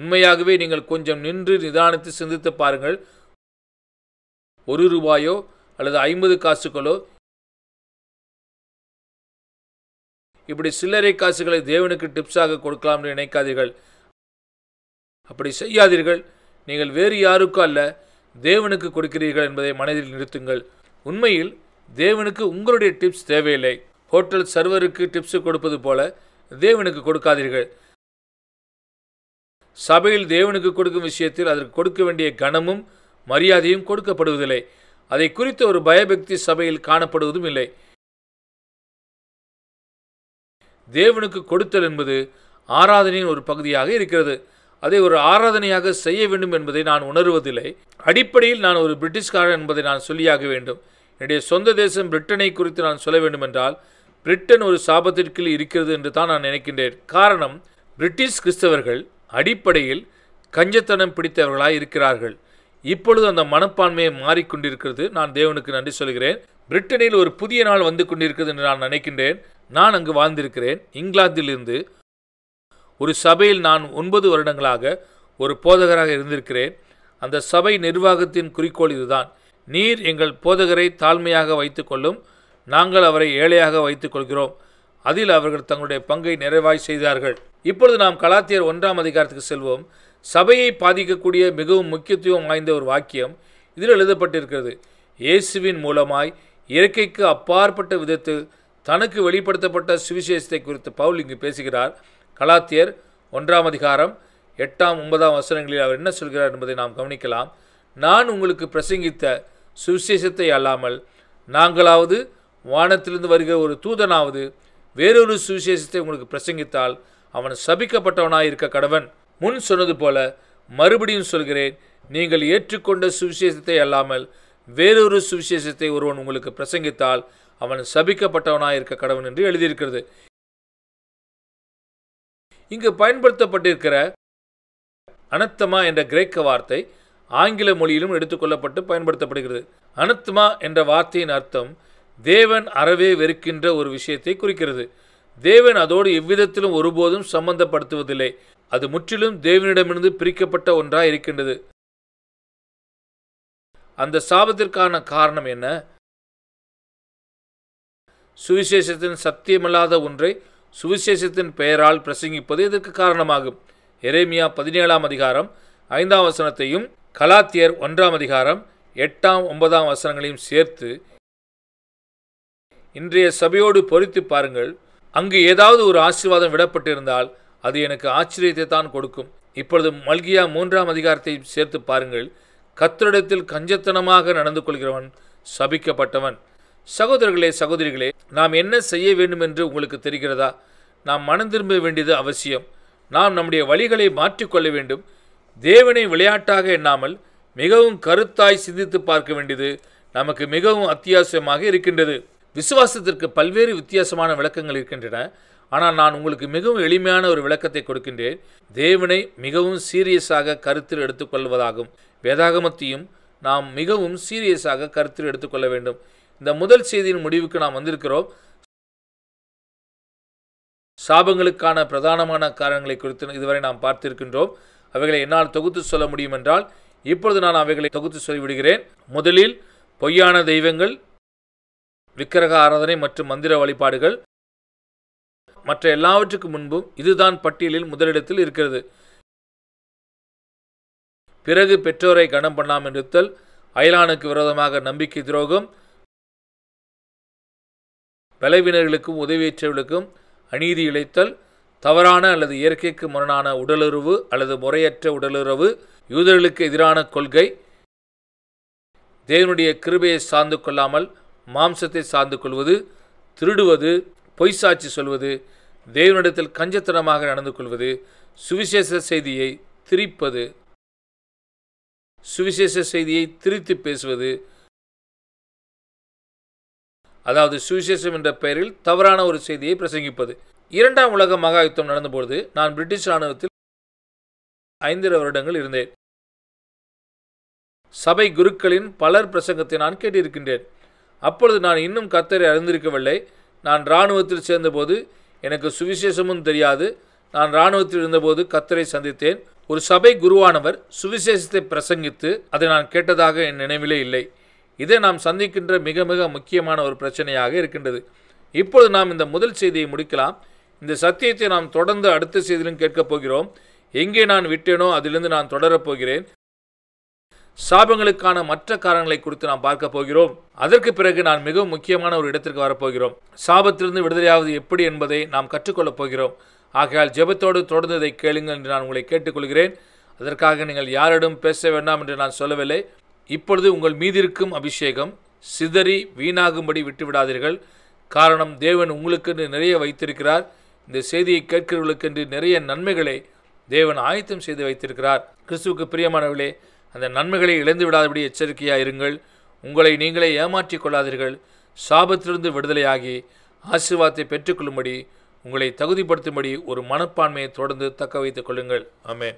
உண்மையாகவே நீங்கள் கொஞ்சம் நின்று நிதானித்து சிந்தித்து பாருங்கள் ஒரு ரூபாயோ அல்லது ஐம்பது காசுகளோ இப்படி சில்லறை காசுகளை தேவனுக்கு டிப்ஸாக கொடுக்கலாம்னு நினைக்காதீர்கள் அப்படி செய்யாதீர்கள் நீங்கள் வேறு யாருக்கும் அல்ல தேவனுக்கு கொடுக்கிறீர்கள் என்பதை மனதில் நிறுத்துங்கள் உண்மையில் தேவனுக்கு உங்களுடைய டிப்ஸ் தேவையில்லை ஹோட்டல் சர்வருக்கு டிப்ஸ் கொடுப்பது போல தேவனுக்கு கொடுக்காதீர்கள் சபையில் தேவனுக்கு கொடுக்கும் விஷயத்தில் அதற்கு கொடுக்க வேண்டிய கனமும் மரியாதையும் கொடுக்கப்படுவதில்லை அதை குறித்த ஒரு பயபக்தி சபையில் காணப்படுவதும் இல்லை தேவனுக்கு கொடுத்தல் என்பது ஆராதனையின் ஒரு பகுதியாக இருக்கிறது அதை ஒரு ஆராதனையாக செய்ய வேண்டும் என்பதை நான் உணர்வதில்லை அடிப்படையில் நான் ஒரு பிரிட்டிஷ்காரன் என்பதை நான் சொல்லியாக வேண்டும் என்னுடைய சொந்த தேசம் பிரிட்டனை குறித்து நான் சொல்ல வேண்டுமென்றால் பிரிட்டன் ஒரு சாபத்திற்குள் இருக்கிறது என்று தான் நான் நினைக்கின்றேன் காரணம் பிரிட்டிஷ் கிறிஸ்தவர்கள் அடிப்படையில் கஞ்சத்தனம் பிடித்தவர்களாய் இருக்கிறார்கள் இப்பொழுது அந்த மனப்பான்மையை மாறிக்கொண்டிருக்கிறது நான் தேவனுக்கு நன்றி சொல்கிறேன் பிரிட்டனில் ஒரு புதிய நாள் வந்து கொண்டிருக்கிறது என்று நான் நினைக்கின்றேன் நான் அங்கு வாழ்ந்திருக்கிறேன் இங்கிலாந்திலிருந்து ஒரு சபையில் நான் ஒன்பது வருடங்களாக ஒரு போதகராக இருந்திருக்கிறேன் அந்த சபை நிர்வாகத்தின் குறிக்கோள் இதுதான் நீர் எங்கள் போதகரை தாழ்மையாக வைத்துக்கொள்ளும் நாங்கள் அவரை ஏழையாக வைத்துக்கொள்கிறோம் அதில் அவர்கள் தங்களுடைய பங்கை நிறைவாய் செய்தார்கள் இப்பொழுது நாம் கலாத்தியர் ஒன்றாம் அதிகாரத்துக்கு செல்வோம் சபையை பாதிக்கக்கூடிய மிகவும் முக்கியத்துவம் வாய்ந்த ஒரு வாக்கியம் இதில் எழுதப்பட்டிருக்கிறது இயேசுவின் மூலமாய் இயற்கைக்கு அப்பாற்பட்ட விதத்தில் தனக்கு வெளிப்படுத்தப்பட்ட சுவிசேஷத்தை குறித்து பவுல் இங்கு பேசுகிறார் கலாத்தியர் ஒன்றாம் அதிகாரம் எட்டாம் ஒன்பதாம் வசனங்களில் அவர் என்ன சொல்கிறார் என்பதை நாம் கவனிக்கலாம் நான் உங்களுக்கு பிரசங்கித்த சுவிசேஷத்தை அல்லாமல் நாங்களாவது வானத்திலிருந்து வருகிற ஒரு தூதனாவது வேறொரு சுவிசேஷத்தை உங்களுக்கு பிரசங்கித்தால் அவன் சபிக்கப்பட்டவனாக இருக்க கடவன் முன் சொன்னது போல மறுபடியும் சொல்கிறேன் நீங்கள் ஏற்றுக்கொண்ட சுவிசேஷத்தை அல்லாமல் வேறொரு சுவிசேஷத்தை ஒருவன் உங்களுக்கு பிரசங்கித்தால் அவன் சபிக்கப்பட்டவனாக இருக்க கடவுள் என்று எழுதியிருக்கிறது இங்கு பயன்படுத்தப்பட்டிருக்கிற அனத்தமா என்ற கிரேக்க வார்த்தை ஆங்கில மொழியிலும் எடுத்துக்கொள்ளப்பட்டு பயன்படுத்தப்படுகிறது அனத்மா என்ற வார்த்தையின் அர்த்தம் தேவன் அறவே வெறுக்கின்ற ஒரு விஷயத்தை குறிக்கிறது தேவன் அதோடு எவ்விதத்திலும் ஒருபோதும் சம்பந்தப்படுத்துவதில்லை அது முற்றிலும் தேவனிடமிருந்து பிரிக்கப்பட்ட ஒன்றாக இருக்கின்றது அந்த சாபத்திற்கான காரணம் என்ன சுவிசேஷத்தின் சத்தியமல்லாத ஒன்றை சுவிசேஷத்தின் பெயரால் பிரசங்கிப்பது இதற்கு காரணமாகும் எரேமியா பதினேழாம் அதிகாரம் ஐந்தாம் வசனத்தையும் கலாத்தியர் ஒன்றாம் அதிகாரம் எட்டாம் ஒன்பதாம் வசனங்களையும் சேர்த்து இன்றைய சபையோடு பொறித்து பாருங்கள் அங்கு ஏதாவது ஒரு ஆசீர்வாதம் விடப்பட்டிருந்தால் அது எனக்கு ஆச்சரியத்தை தான் கொடுக்கும் இப்பொழுது மல்கியா மூன்றாம் அதிகாரத்தை சேர்த்து பாருங்கள் கத்தரிடத்தில் கஞ்சத்தனமாக நடந்து கொள்கிறவன் சபிக்கப்பட்டவன் சகோதரர்களே சகோதரிகளே நாம் என்ன செய்ய வேண்டும் என்று உங்களுக்கு தெரிகிறதா நாம் மனம் திரும்ப வேண்டியது அவசியம் நாம் நம்முடைய வழிகளை மாற்றிக்கொள்ள வேண்டும் தேவனை விளையாட்டாக எண்ணாமல் மிகவும் கருத்தாய் சிந்தித்து பார்க்க வேண்டியது நமக்கு மிகவும் அத்தியாவசியமாக இருக்கின்றது விசுவாசத்திற்கு பல்வேறு வித்தியாசமான விளக்கங்கள் இருக்கின்றன ஆனால் நான் உங்களுக்கு மிகவும் எளிமையான ஒரு விளக்கத்தை கொடுக்கின்றேன் தேவனை மிகவும் சீரியஸாக கருத்தில் எடுத்துக்கொள்வதாகும் வேதாகமத்தையும் நாம் மிகவும் சீரியஸாக கருத்தில் எடுத்துக்கொள்ள வேண்டும் இந்த முதல் செய்தியின் முடிவுக்கு நாம் வந்திருக்கிறோம் சாபங்களுக்கான பிரதானமான காரணங்களை குறித்து இதுவரை நாம் பார்த்திருக்கின்றோம் அவைகளை என்னால் தொகுத்து சொல்ல முடியும் என்றால் இப்பொழுது நான் அவைகளை தொகுத்து சொல்லிவிடுகிறேன் முதலில் பொய்யான தெய்வங்கள் விக்கிரக ஆராதனை மற்றும் மந்திர வழிபாடுகள் மற்ற எல்லாவற்றுக்கு முன்பும் இதுதான் பட்டியலில் முதலிடத்தில் இருக்கிறது பிறகு பெற்றோரை கனம் பண்ணாமல் இருத்தல் அயலானுக்கு விரோதமாக நம்பிக்கை துரோகம் பலவினர்களுக்கும் உதவியற்றவர்களுக்கும் அநீதி இழைத்தல் தவறான அல்லது இயற்கைக்கு முரணான உடலுறவு அல்லது முறையற்ற உடலுறவு யூதர்களுக்கு எதிரான கொள்கை தேவனுடைய கிருபையை சார்ந்து கொள்ளாமல் மாம்சத்தை சார்ந்து கொள்வது திருடுவது பொய் சாட்சி சொல்வது தேவனிடத்தில் கஞ்சத்தனமாக நடந்து கொள்வது சுவிசேஷ செய்தியை திரிப்பது சுவிசேஷ செய்தியை திரித்து பேசுவது அதாவது சுவிசேஷம் என்ற பெயரில் தவறான ஒரு செய்தியை பிரசங்கிப்பது இரண்டாம் உலக மகா யுத்தம் நடந்தபொழுது நான் பிரிட்டிஷ் இராணுவத்தில் ஐந்தரை வருடங்கள் இருந்தேன் சபை குருக்களின் பலர் பிரசங்கத்தை நான் கேட்டிருக்கின்றேன் அப்பொழுது நான் இன்னும் கத்தரை அறிந்திருக்கவில்லை நான் இராணுவத்தில் சேர்ந்தபோது எனக்கு சுவிசேஷமும் தெரியாது நான் இராணுவத்தில் இருந்தபோது கத்தரை சந்தித்தேன் ஒரு சபை குருவானவர் சுவிசேஷத்தை பிரசங்கித்து அதை நான் கேட்டதாக என் நினைவிலே இல்லை இதே நாம் சந்திக்கின்ற மிக மிக முக்கியமான ஒரு பிரச்சனையாக இருக்கின்றது இப்பொழுது நாம் இந்த முதல் செய்தியை முடிக்கலாம் இந்த சத்தியத்தை நாம் தொடர்ந்து அடுத்த செய்தியிலும் கேட்கப் போகிறோம் எங்கே நான் விட்டேனோ அதிலிருந்து நான் தொடரப் போகிறேன் சாபங்களுக்கான மற்ற காரணங்களை குறித்து நாம் பார்க்க போகிறோம் அதற்கு பிறகு நான் மிகவும் முக்கியமான ஒரு இடத்திற்கு வரப்போகிறோம் சாபத்திலிருந்து விடுதலையாவது எப்படி என்பதை நாம் கற்றுக்கொள்ளப் போகிறோம் ஆகையால் ஜெபத்தோடு தொடர்ந்ததை கேளுங்கள் என்று நான் உங்களை கேட்டுக்கொள்கிறேன் அதற்காக நீங்கள் யாரிடம் பேச வேண்டாம் என்று நான் சொல்லவில்லை இப்பொழுது உங்கள் மீதிருக்கும் அபிஷேகம் சிதறி வீணாகும்படி விட்டுவிடாதீர்கள் காரணம் தேவன் உங்களுக்கென்று நிறைய வைத்திருக்கிறார் இந்த செய்தியை கேட்கிறவர்களுக்கென்று நிறைய நன்மைகளை தேவன் ஆயத்தம் செய்து வைத்திருக்கிறார் கிறிஸ்துவுக்கு பிரியமானவர்களே அந்த நன்மைகளை இழந்து விடாதபடி எச்சரிக்கையாக இருங்கள் உங்களை நீங்களே ஏமாற்றிக் கொள்ளாதீர்கள் சாபத்திலிருந்து விடுதலையாகி ஆசீர்வாதத்தை பெற்றுக்கொள்ளும்படி உங்களை தகுதிப்படுத்தும்படி ஒரு மனப்பான்மையை தொடர்ந்து தக்க வைத்துக் கொள்ளுங்கள் ஆமே